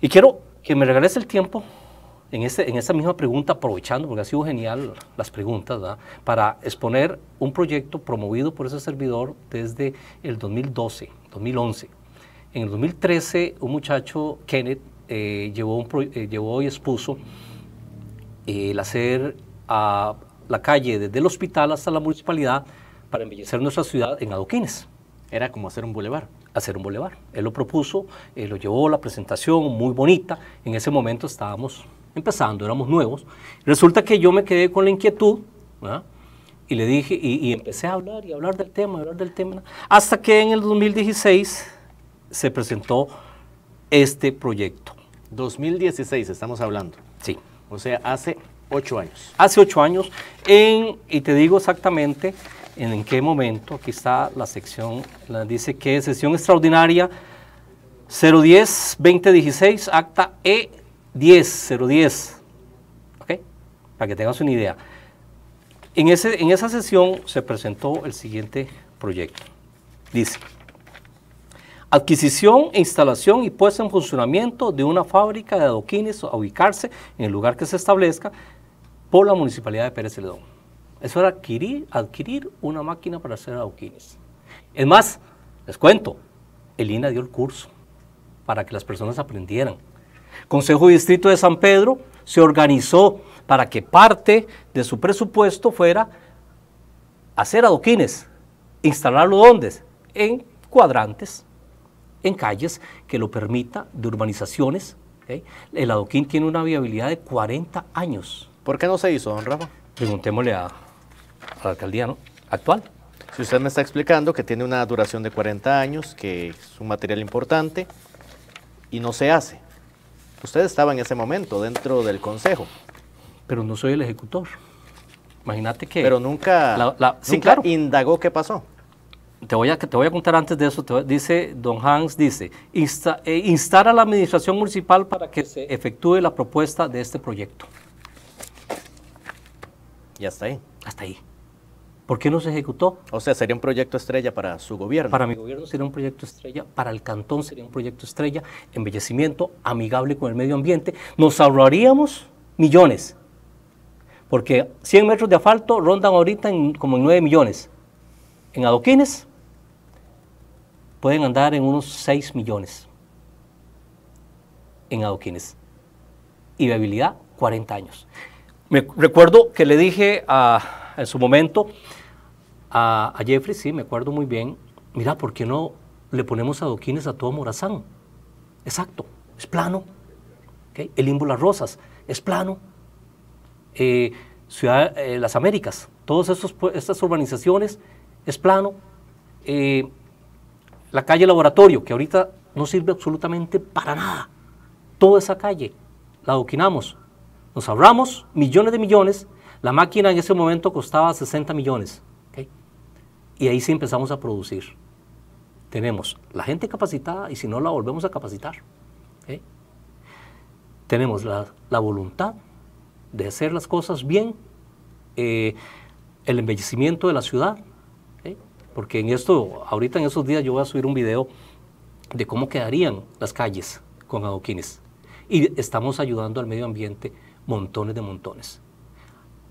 y quiero que me regales el tiempo en, esa esta misma pregunta, aprovechando, porque ha sido genial las preguntas, para exponer un proyecto promovido por ese servidor desde el 2012, 2011. En el 2013, un muchacho, Kenneth, eh, llevó, eh, llevó, y expuso eh, el hacer a la calle desde el hospital hasta la municipalidad para embellecer nuestra ciudad en adoquines. Era como hacer un bulevar. Hacer un bulevar. Él lo propuso, lo llevó, la presentación muy bonita. En ese momento estábamos empezando, éramos nuevos. Resulta que yo me quedé con la inquietud, Y le dije, y, empecé a hablar y hablar del tema, hablar del tema. Hasta que en el 2016 se presentó este proyecto. 2016 estamos hablando. Sí. O sea, hace ocho años. Hace ocho años, en, y te digo exactamente, en qué momento, aquí está la sección, dice que sesión extraordinaria 010-2016, acta E10-010, ¿ok? Para que tengas una idea. En, ese, en esa sesión se presentó el siguiente proyecto. Dice, adquisición, e instalación y puesta en funcionamiento de una fábrica de adoquines a ubicarse en el lugar que se establezca por la Municipalidad de Pérez Celedón. Eso era adquirir, una máquina para hacer adoquines. Es más, les cuento, el INA dio el curso para que las personas aprendieran. Consejo Distrito de San Pedro se organizó para que parte de su presupuesto fuera hacer adoquines, instalarlo ¿dónde? En cuadrantes, en calles que lo permita, de urbanizaciones. El adoquín tiene una viabilidad de 40 años. ¿Por qué no se hizo, don Rafa? Preguntémosle a, la alcaldía actual. Si usted me está explicando que tiene una duración de 40 años, que es un material importante y no se hace. Usted estaba en ese momento dentro del consejo. Pero no soy el ejecutor. Imagínate que... Pero nunca, la, sí, claro. indagó qué pasó. Te voy, a, te voy a contar antes de eso, dice don Hans, dice, eh, instar a la administración municipal para que se efectúe la propuesta de este proyecto. Y hasta ahí. Hasta ahí. ¿Por qué no se ejecutó? O sea, sería un proyecto estrella para su gobierno. Para mi gobierno sería un proyecto estrella, para el cantón sería un proyecto estrella, embellecimiento, amigable con el medio ambiente. Nos ahorraríamos millones, porque 100 metros de asfalto rondan ahorita en, como en 9 millones. En adoquines pueden andar en unos 6 millones en adoquines. Y viabilidad, 40 años. Me recuerdo que le dije a, en su momento a, Jeffrey, sí, me acuerdo muy bien, mira, ¿por qué no le ponemos adoquines a todo Morazán? Exacto, es plano. El Imbo Las Rosas, es plano. Eh, Ciudad, eh, las Américas, todas estas urbanizaciones, es plano. Eh, la calle Laboratorio, que ahorita no sirve absolutamente para nada. Toda esa calle la adoquinamos. Nos ahorramos millones de millones la máquina en ese momento costaba 60 millones. Y ahí sí empezamos a producir. Tenemos la gente capacitada y si no la volvemos a capacitar. Tenemos la, voluntad de hacer las cosas bien, eh, el embellecimiento de la ciudad. Porque en esto, ahorita en esos días yo voy a subir un video de cómo quedarían las calles con adoquines. Y estamos ayudando al medio ambiente montones de montones.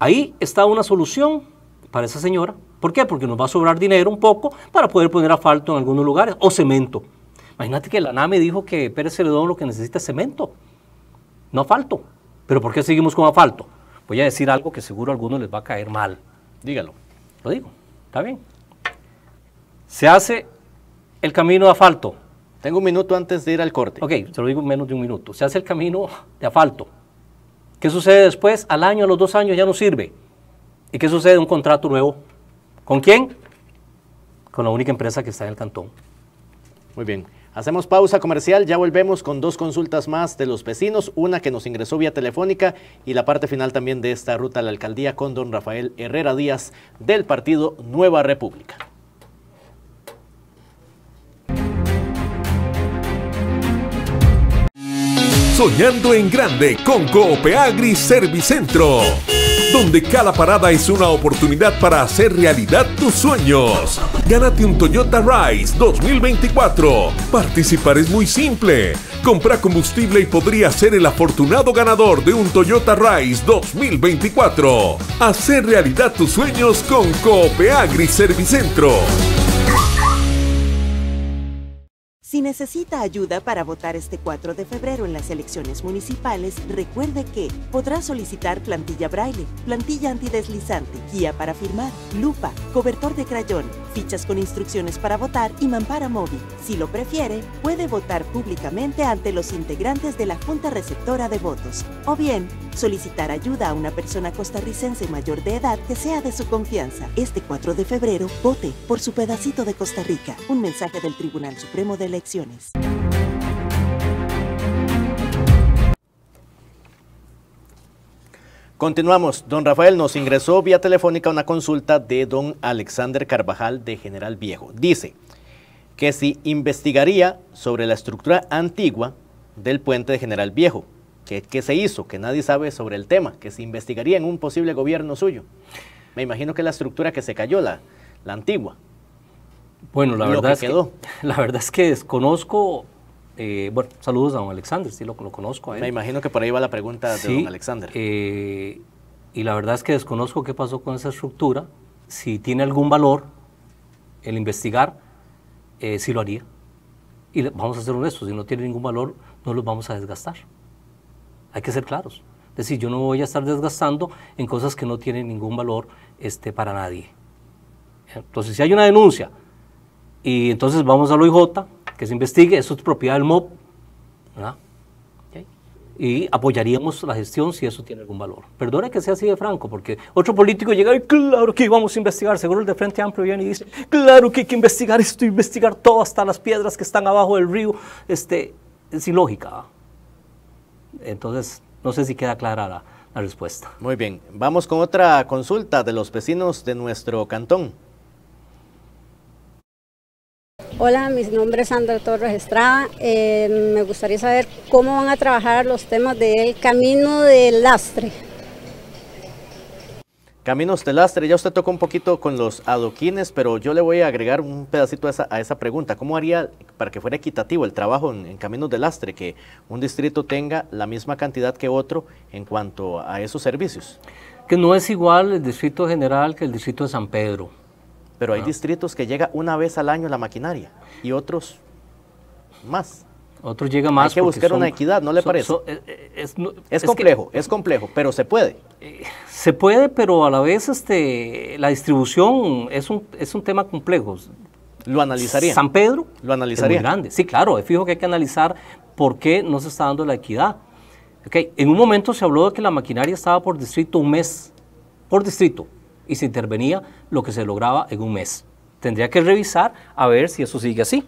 Ahí está una solución para esa señora. ¿Por qué? Porque nos va a sobrar dinero un poco para poder poner asfalto en algunos lugares o cemento. Imagínate que la NAME dijo que Pérez Celedón lo que necesita es cemento, no asfalto. ¿Pero por qué seguimos con asfalto? Voy a decir algo que seguro a algunos les va a caer mal. Dígalo. Lo digo. ¿Está bien? Se hace el camino de asfalto. Tengo un minuto antes de ir al corte. Ok, se lo digo en menos de un minuto. Se hace el camino de asfalto. ¿Qué sucede después? Al año, a los dos años ya no sirve. ¿Y qué sucede? Un contrato nuevo. ¿Con quién? Con la única empresa que está en el cantón. Muy bien. Hacemos pausa comercial, ya volvemos con dos consultas más de los vecinos, una que nos ingresó vía telefónica y la parte final también de esta ruta a la alcaldía con don Rafael Herrera Díaz del partido Nueva República. Soñando en grande con Agri Servicentro, donde cada parada es una oportunidad para hacer realidad tus sueños. Gánate un Toyota Rise 2024. Participar es muy simple. Compra combustible y podría ser el afortunado ganador de un Toyota Rise 2024. Hacer realidad tus sueños con Agri Servicentro. Si necesita ayuda para votar este 4 de febrero en las elecciones municipales, recuerde que podrá solicitar plantilla braille, plantilla antideslizante, guía para firmar, lupa, cobertor de crayón, fichas con instrucciones para votar y mampara móvil. Si lo prefiere, puede votar públicamente ante los integrantes de la Junta Receptora de Votos o bien solicitar ayuda a una persona costarricense mayor de edad que sea de su confianza. Este 4 de febrero, vote por su pedacito de Costa Rica. Un mensaje del Tribunal Supremo de Elecciones. Continuamos. Don Rafael nos ingresó vía telefónica una consulta de don Alexander Carvajal de General Viejo. Dice que si investigaría sobre la estructura antigua del puente de General Viejo, que, se hizo, que nadie sabe sobre el tema, que se investigaría en un posible gobierno suyo. Me imagino que la estructura que se cayó, la antigua. Bueno, la verdad, es Que, la verdad es que desconozco. Eh, bueno, saludos a don Alexander, sí lo, lo conozco. Me imagino que por ahí va la pregunta de don Alexander. Eh, y la verdad es que desconozco qué pasó con esa estructura. Si tiene algún valor el investigar, eh, sí lo haría. Y vamos a ser honestos, si no tiene ningún valor, no los vamos a desgastar. Hay que ser claros. Es decir, yo no voy a estar desgastando en cosas que no tienen ningún valor este, para nadie. Entonces, si hay una denuncia y entonces vamos a lo OIJ, que se investigue, eso es propiedad del MOP, ¿verdad? Y apoyaríamos la gestión si eso tiene algún valor. Perdone que sea así de franco, porque otro político llega y claro que vamos a investigar. Seguro el de Frente Amplio viene y dice, claro que hay que investigar esto, investigar todo, hasta las piedras que están abajo del río. Este, es ilógica. ¿ah? Entonces, no sé si queda clara la respuesta. Muy bien, vamos con otra consulta de los vecinos de nuestro cantón. Hola, mi nombre es Sandra Torres Estrada. Eh, me gustaría saber cómo van a trabajar los temas del camino del lastre. Caminos del lastre, ya usted tocó un poquito con los adoquines, pero yo le voy a agregar un pedacito a esa, pregunta. ¿Cómo haría para que fuera equitativo el trabajo en, caminos de lastre, que un distrito tenga la misma cantidad que otro en cuanto a esos servicios? Que no es igual el distrito general que el distrito de San Pedro pero hay ah. distritos que llega una vez al año la maquinaria y otros más. Otros llega más. Hay que buscar una equidad, ¿no le parece? Eh, eh, es, complejo, es, complejo, pero se puede. Eh, se puede, pero a la vez este, la distribución es un, es un tema complejo. Lo analizaría. San Pedro. Lo analizaría. Es muy grande. Sí, claro, es fijo que hay que analizar por qué no se está dando la equidad. Okay. En un momento se habló de que la maquinaria estaba por distrito un mes, por distrito y se intervenía lo que se lograba en un mes. Tendría que revisar a ver si eso sigue así.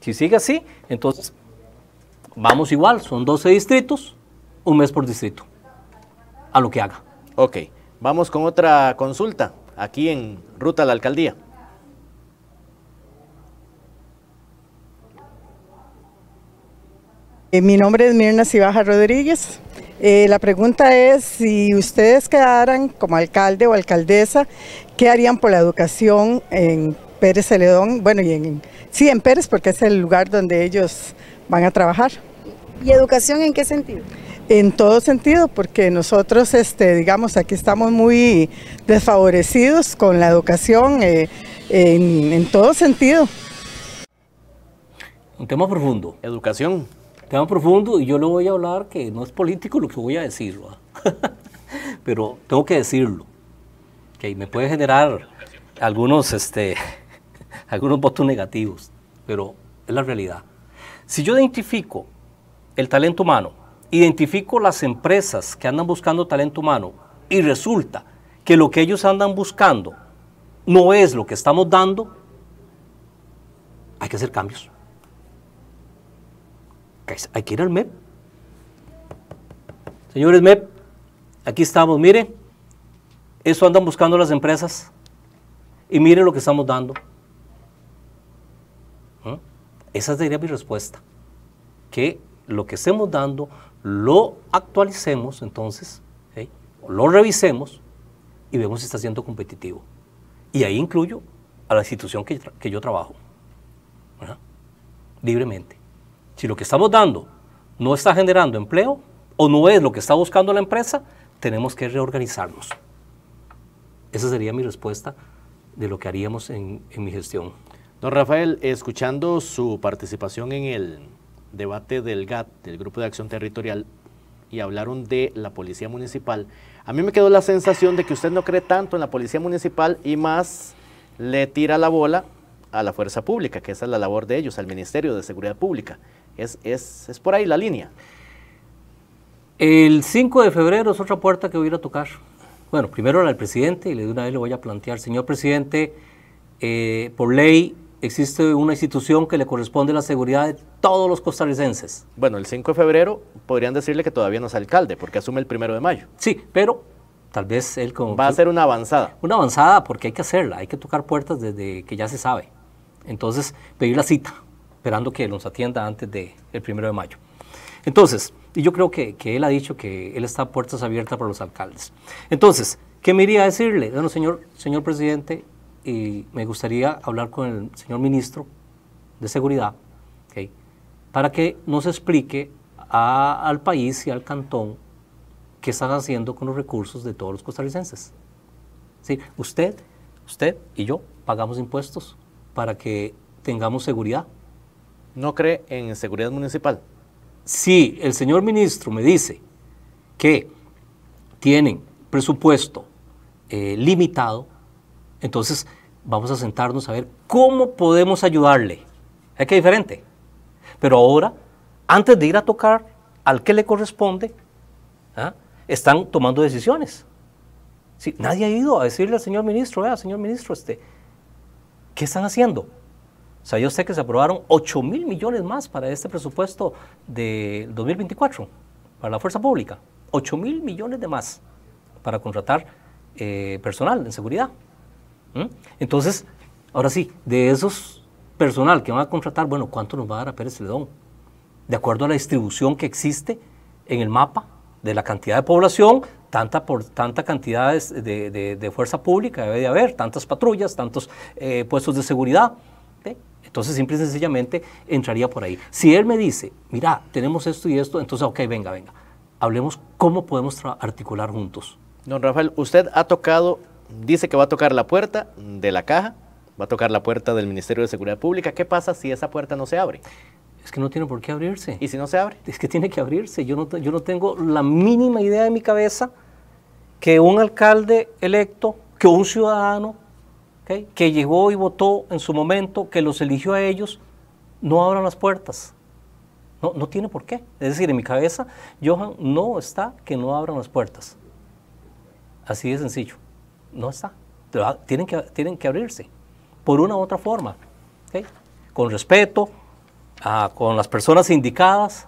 Si sigue así, entonces vamos igual, son 12 distritos, un mes por distrito, a lo que haga. Ok, vamos con otra consulta aquí en Ruta a la Alcaldía. Eh, mi nombre es Mirna Cibaja Rodríguez. Eh, la pregunta es si ustedes quedaran como alcalde o alcaldesa, ¿qué harían por la educación en Pérez Celedón? Bueno, y en, sí, en Pérez porque es el lugar donde ellos van a trabajar. ¿Y educación en qué sentido? En todo sentido, porque nosotros, este, digamos, aquí estamos muy desfavorecidos con la educación eh, en, en todo sentido. Un tema profundo. Educación tema profundo y yo le voy a hablar que no es político lo que voy a decir, pero tengo que decirlo. que me puede generar algunos, este, algunos votos negativos, pero es la realidad. Si yo identifico el talento humano, identifico las empresas que andan buscando talento humano y resulta que lo que ellos andan buscando no es lo que estamos dando, hay que hacer cambios hay que ir al MEP. Señores MEP, aquí estamos, miren eso andan buscando las empresas y miren lo que estamos dando. ¿Ah? Esa sería mi respuesta, que lo que estemos dando lo actualicemos entonces, ¿eh? lo revisemos y vemos si está siendo competitivo. Y ahí incluyo a la institución que, yo trabajo, libremente. Si lo que estamos dando no está generando empleo o no es lo que está buscando la empresa, tenemos que reorganizarnos. Esa sería mi respuesta de lo que haríamos en, mi gestión. Don Rafael, escuchando su participación en el debate del GAT, del Grupo de Acción Territorial, y hablaron de la Policía Municipal, a mí me quedó la sensación de que usted no cree tanto en la Policía Municipal y más le tira la bola a la fuerza pública, que esa es la labor de ellos, al Ministerio de Seguridad Pública. Es, por ahí la línea. El 5 de febrero es otra puerta que voy a ir a tocar. Bueno, primero al presidente y de una vez le voy a plantear, señor presidente, eh, por ley existe una institución que le corresponde la seguridad de todos los costarricenses. Bueno, el 5 de febrero podrían decirle que todavía no es alcalde porque asume el primero de mayo. Sí, pero tal vez él como... Va a ser una avanzada. Una avanzada porque hay que hacerla, hay que tocar puertas desde que ya se sabe. Entonces, pedir la cita esperando que nos atienda antes del primero de mayo. Entonces, y yo creo que, que, él ha dicho que él está a puertas abiertas para los alcaldes. Entonces, ¿qué me iría a decirle? Bueno, señor, señor presidente, y me gustaría hablar con el señor ministro de Seguridad, para que nos explique al país y al cantón qué están haciendo con los recursos de todos los costarricenses. ¿Sí? Usted, usted y yo pagamos impuestos para que tengamos seguridad no cree en seguridad municipal. Si el señor ministro me dice que tienen presupuesto eh, limitado, entonces vamos a sentarnos a ver cómo podemos ayudarle. Es que es diferente. Pero ahora, antes de ir a tocar al que le corresponde, ¿ah? están tomando decisiones. nadie ha ido a decirle al señor ministro, vea, señor ministro, este, ¿qué están haciendo? O sea, yo sé que se aprobaron 8 mil millones más para este presupuesto del 2024, para la fuerza pública? 8 mil millones de más para contratar eh, personal en seguridad. ¿Mm? Entonces, ahora sí, de esos personal que van a contratar, bueno, ¿cuánto nos va a dar a Pérez Ledón? De acuerdo a la distribución que existe en el mapa de la cantidad de población, tanta, por, tanta cantidad de, fuerza pública debe de haber, tantas patrullas, tantos eh, puestos de seguridad. Entonces, simple y sencillamente entraría por ahí. Si él me dice, mira, tenemos esto y esto, entonces, ok, venga, venga, hablemos cómo podemos articular juntos. Don Rafael, usted ha tocado, dice que va a tocar la puerta de la caja, va a tocar la puerta del Ministerio de Seguridad Pública. ¿Qué pasa si esa puerta no se abre? Es que no tiene por qué abrirse. ¿Y si no se abre? Es que tiene que abrirse. Yo no, yo no tengo la mínima idea en mi cabeza que un alcalde electo, que un ciudadano que llegó y votó en su momento, que los eligió a ellos, no abran las puertas. No, no tiene por qué. Es decir, en mi cabeza, Johan, no está que no abran las puertas. Así de sencillo. No está. Tienen que, tienen que abrirse, por una u otra forma. Con respeto, a, ah, con las personas indicadas,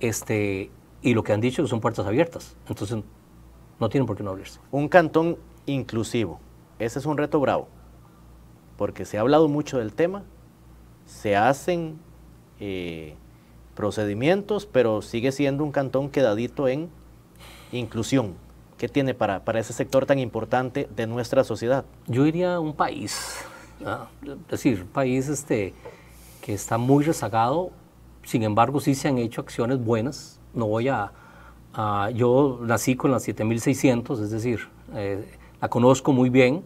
este, y lo que han dicho son puertas abiertas. Entonces, no tienen por qué no abrirse. Un cantón inclusivo ese es un reto bravo, porque se ha hablado mucho del tema, se hacen eh, procedimientos, pero sigue siendo un cantón quedadito en inclusión. ¿Qué tiene para, ese sector tan importante de nuestra sociedad? Yo diría un país, es decir, un país este, que está muy rezagado, sin embargo sí se han hecho acciones buenas, no voy a... yo nací con las 7600, es decir, eh, la conozco muy bien.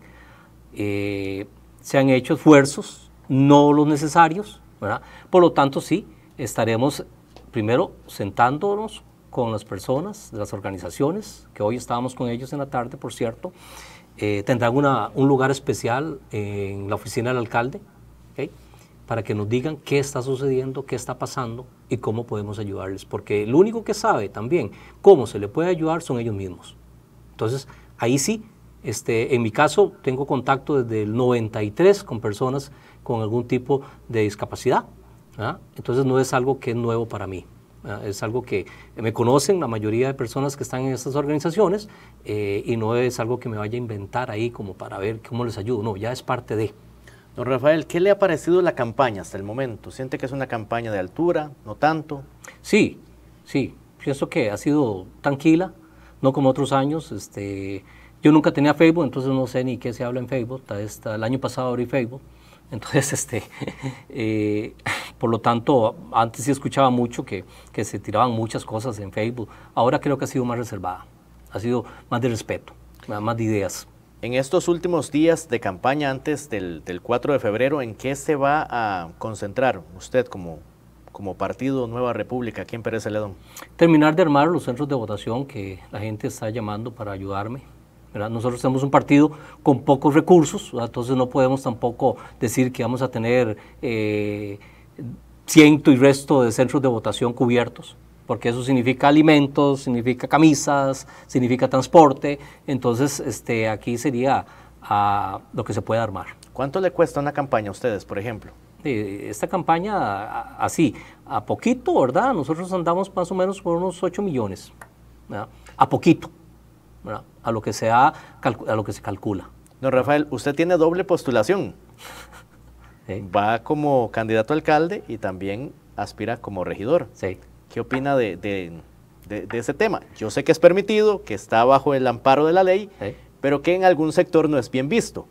Eh, se han hecho esfuerzos, no los necesarios, ¿verdad? Por lo tanto, sí, estaremos primero sentándonos con las personas de las organizaciones, que hoy estábamos con ellos en la tarde, por cierto. Eh, tendrán un lugar especial en la oficina del alcalde, para que nos digan qué está sucediendo, qué está pasando y cómo podemos ayudarles, porque el único que sabe también cómo se le puede ayudar son ellos mismos. Entonces, ahí sí este, en mi caso, tengo contacto desde el 93 con personas con algún tipo de discapacidad. ¿ah? Entonces no es algo que es nuevo para mí. ¿ah? Es algo que me conocen la mayoría de personas que están en estas organizaciones eh, y no es algo que me vaya a inventar ahí como para ver cómo les ayudo. No, ya es parte de. Don Rafael, ¿qué le ha parecido la campaña hasta el momento? ¿Siente que es una campaña de altura? ¿No tanto? Sí, sí. Pienso que ha sido tranquila, no como otros años. Este, yo nunca tenía Facebook, entonces no sé ni qué se habla en Facebook. Está el año pasado abrí Facebook. Entonces, este, eh, por lo tanto, antes sí escuchaba mucho que, que, se tiraban muchas cosas en Facebook. Ahora creo que ha sido más reservada, ha sido más de respeto, más de ideas. En estos últimos días de campaña antes del, 4 de febrero, ¿en qué se va a concentrar usted como, como partido Nueva República aquí en Pérez Celedón? Terminar de armar los centros de votación que la gente está llamando para ayudarme nosotros tenemos un partido con pocos recursos, entonces no podemos tampoco decir que vamos a tener eh, ciento y resto de centros de votación cubiertos, porque eso significa alimentos, significa camisas, significa transporte, entonces este, aquí sería ah, lo que se puede armar. ¿Cuánto le cuesta una campaña a ustedes, por ejemplo? esta campaña así, a poquito, ¿verdad? Nosotros andamos más o menos por unos 8 millones, a poquito a lo que se lo que se calcula. Don Rafael, usted tiene doble postulación. Va como candidato alcalde y también aspira como regidor. Sí. ¿Qué opina de, ese tema? Yo sé que es permitido, que está bajo el amparo de la ley, pero que en algún sector no es bien visto.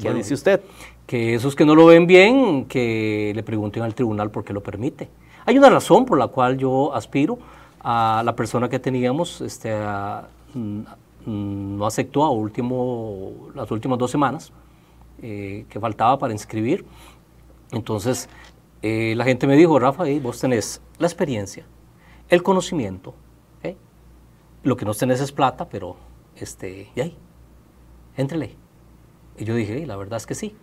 ¿Qué dice usted? Que esos que no lo ven bien, que le pregunten al tribunal por qué lo permite. Hay una razón por la cual yo aspiro a la persona que teníamos, este, a, Mm, mm, no aceptó a último, las últimas dos semanas eh, que faltaba para inscribir. Entonces, eh, la gente me dijo, Rafa, vos tenés la experiencia, el conocimiento, ¿eh? lo que no tenés es plata, pero, este, y ahí, entrele. Y yo dije, la verdad es que sí.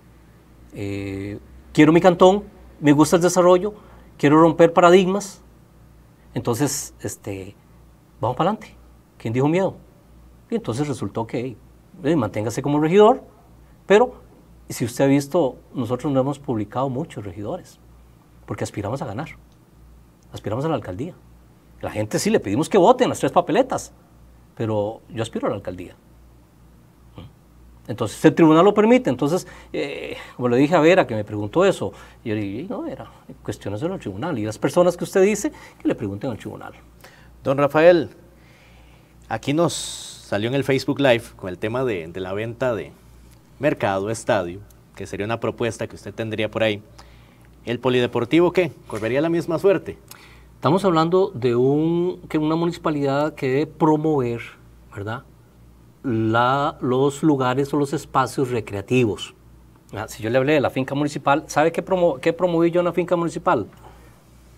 quiero mi cantón, me gusta el desarrollo, quiero romper paradigmas. Entonces, este, vamos para adelante. ¿Quién dijo miedo? Y entonces resultó que eh, manténgase como regidor, pero si usted ha visto, nosotros no hemos publicado muchos regidores, porque aspiramos a ganar, aspiramos a la alcaldía. La gente sí le pedimos que voten las tres papeletas, pero yo aspiro a la alcaldía. Entonces, el tribunal lo permite. Entonces, eh, como le dije a Vera, que me preguntó eso, y yo le dije, no, Vera, cuestiones del tribunal. Y las personas que usted dice, que le pregunten al tribunal. Don Rafael, Aquí nos salió en el Facebook Live con el tema de, la venta de mercado, estadio, que sería una propuesta que usted tendría por ahí. ¿El polideportivo qué? ¿Correría la misma suerte? Estamos hablando de un, que una municipalidad que debe promover, ¿verdad? los lugares o los espacios recreativos. Ah, si yo le hablé de la finca municipal, ¿sabe qué, promoví yo en la finca municipal?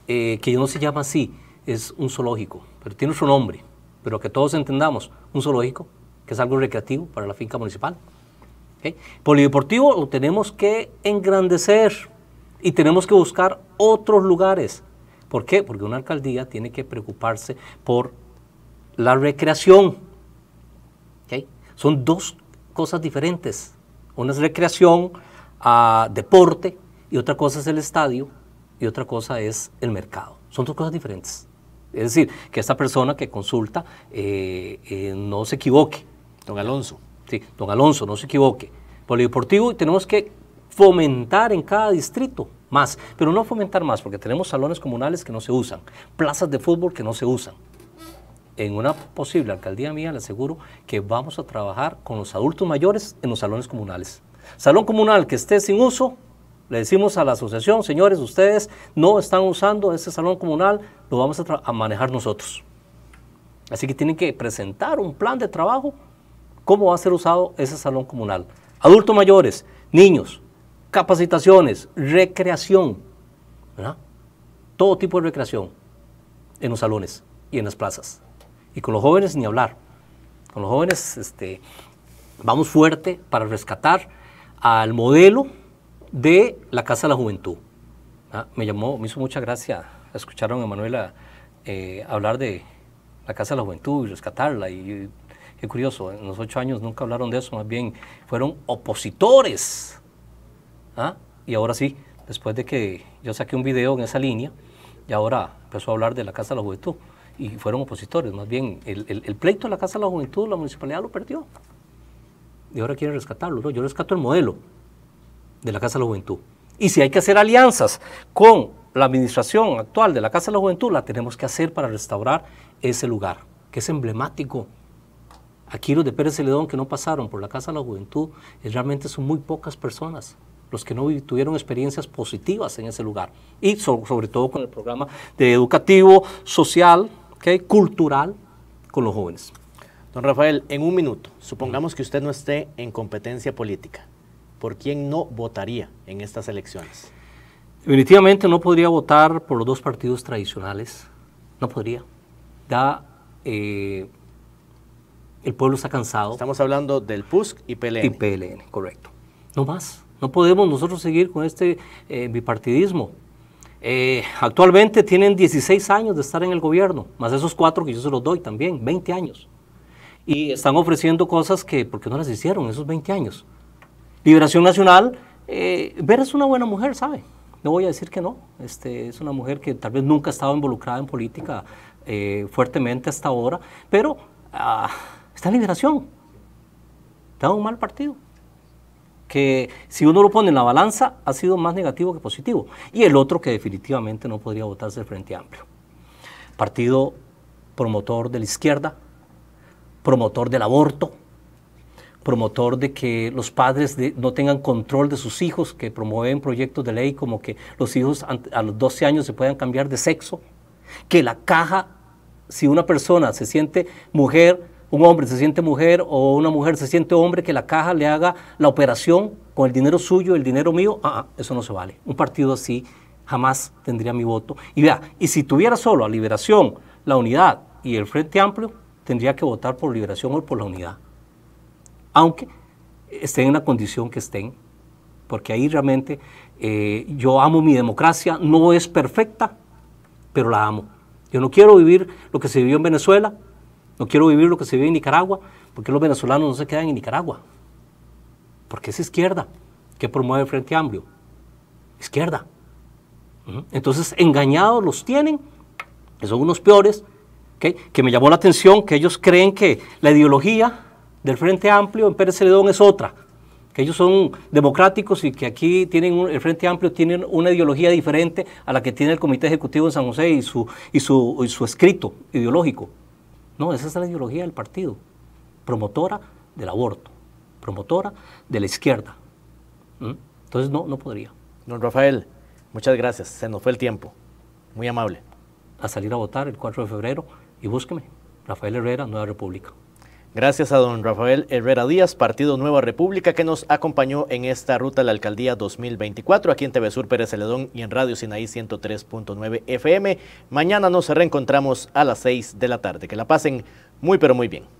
Eh, que no se llama así, es un zoológico, pero tiene su nombre pero que todos entendamos, un zoológico, que es algo recreativo para la finca municipal. Polideportivo lo tenemos que engrandecer y tenemos que buscar otros lugares. ¿Por qué? Porque una alcaldía tiene que preocuparse por la recreación. Son dos cosas diferentes. Una es recreación, ah, deporte, y otra cosa es el estadio, y otra cosa es el mercado. Son dos cosas diferentes. Es decir, que esta persona que consulta eh, eh, no se equivoque. Don Alonso. Sí, don Alonso, no se equivoque. Polideportivo tenemos que fomentar en cada distrito más, pero no fomentar más, porque tenemos salones comunales que no se usan, plazas de fútbol que no se usan. En una posible alcaldía mía le aseguro que vamos a trabajar con los adultos mayores en los salones comunales. Salón comunal que esté sin uso, le decimos a la asociación, señores, ustedes no están usando ese salón comunal, lo vamos a, manejar nosotros. Así que tienen que presentar un plan de trabajo, cómo va a ser usado ese salón comunal. Adultos mayores, niños, capacitaciones, recreación, ¿verdad? todo tipo de recreación en los salones y en las plazas. Y con los jóvenes ni hablar. Con los jóvenes este, vamos fuerte para rescatar al modelo de la Casa de la Juventud. Ah, me llamó, me hizo mucha gracia escucharon a Manuela eh, hablar de la Casa de la Juventud y rescatarla. Y, qué curioso, en los ocho años nunca hablaron de eso, más bien fueron opositores. Ah, y ahora sí, después de que yo saqué un video en esa línea, y ahora empezó a hablar de la Casa de la Juventud. Y fueron opositores, más bien el, pleito de la Casa de la Juventud, la municipalidad lo perdió. Y ahora quiere rescatarlo. yo rescato el modelo, de la Casa de la Juventud. Y si hay que hacer alianzas con la administración actual de la Casa de la Juventud, la tenemos que hacer para restaurar ese lugar, que es emblemático. Aquí los de Pérez Celedón que no pasaron por la Casa de la Juventud, eh, realmente son muy pocas personas los que no tuvieron experiencias positivas en ese lugar. Y sobre todo con el programa de educativo, social, cultural con los jóvenes. Don Rafael, en un minuto, supongamos que usted no esté en competencia política ¿por quién no votaría en estas elecciones? Definitivamente no podría votar por los dos partidos tradicionales, no podría. Da, eh, el pueblo está cansado. Estamos hablando del PUSC y PLN. Y PLN, correcto. No más. No podemos nosotros seguir con este eh, bipartidismo. Eh, actualmente tienen 16 años de estar en el gobierno, más esos cuatro que yo se los doy también, 20 años. Y están ofreciendo cosas que, porque no las hicieron esos 20 años? Liberación Nacional, eh, Vera es una buena mujer, ¿sabe? No voy a decir que no. Este, es una mujer que tal vez nunca ha estado involucrada en política eh, fuertemente hasta ahora, pero ah, está en liberación. Está en un mal partido. Que si uno lo pone en la balanza, ha sido más negativo que positivo. Y el otro que definitivamente no podría votarse el Frente Amplio. Partido promotor de la izquierda, promotor del aborto, promotor de que los padres no tengan control de sus hijos, que promueven proyectos de ley como que los hijos a los 12 años se puedan cambiar de sexo, que la caja, si una persona se siente mujer, un hombre se siente mujer o una mujer se siente hombre, que la caja le haga la operación con el dinero suyo, el dinero mío, ah, ah, eso no se vale. Un partido así jamás tendría mi voto. Y vea, y si tuviera solo a Liberación, la Unidad y el Frente Amplio, tendría que votar por Liberación o por la Unidad aunque estén en la condición que estén, porque ahí realmente eh, yo amo mi democracia, no es perfecta, pero la amo. Yo no quiero vivir lo que se vivió en Venezuela, no quiero vivir lo que se vive en Nicaragua, porque los venezolanos no se quedan en Nicaragua, porque es izquierda que promueve el Frente Amplio, izquierda. Entonces, engañados los tienen, que son unos peores, que me llamó la atención que ellos creen que la ideología del Frente Amplio en Pérez Celedón es otra, que ellos son democráticos y que aquí tienen el Frente Amplio tienen una ideología diferente a la que tiene el Comité Ejecutivo en San José y su, y su, escrito ideológico. No, esa es la ideología del partido, promotora del aborto, promotora de la izquierda. ¿Mm? Entonces no, no podría. Don Rafael, muchas gracias. Se nos fue el tiempo. Muy amable. A salir a votar el 4 de febrero y búsqueme. Rafael Herrera, Nueva República. Gracias a don Rafael Herrera Díaz, Partido Nueva República, que nos acompañó en esta ruta a la alcaldía 2024, aquí en TV Sur Pérez Celedón y en Radio Sinaí 103.9 FM. Mañana nos reencontramos a las 6 de la tarde. Que la pasen muy, pero muy bien.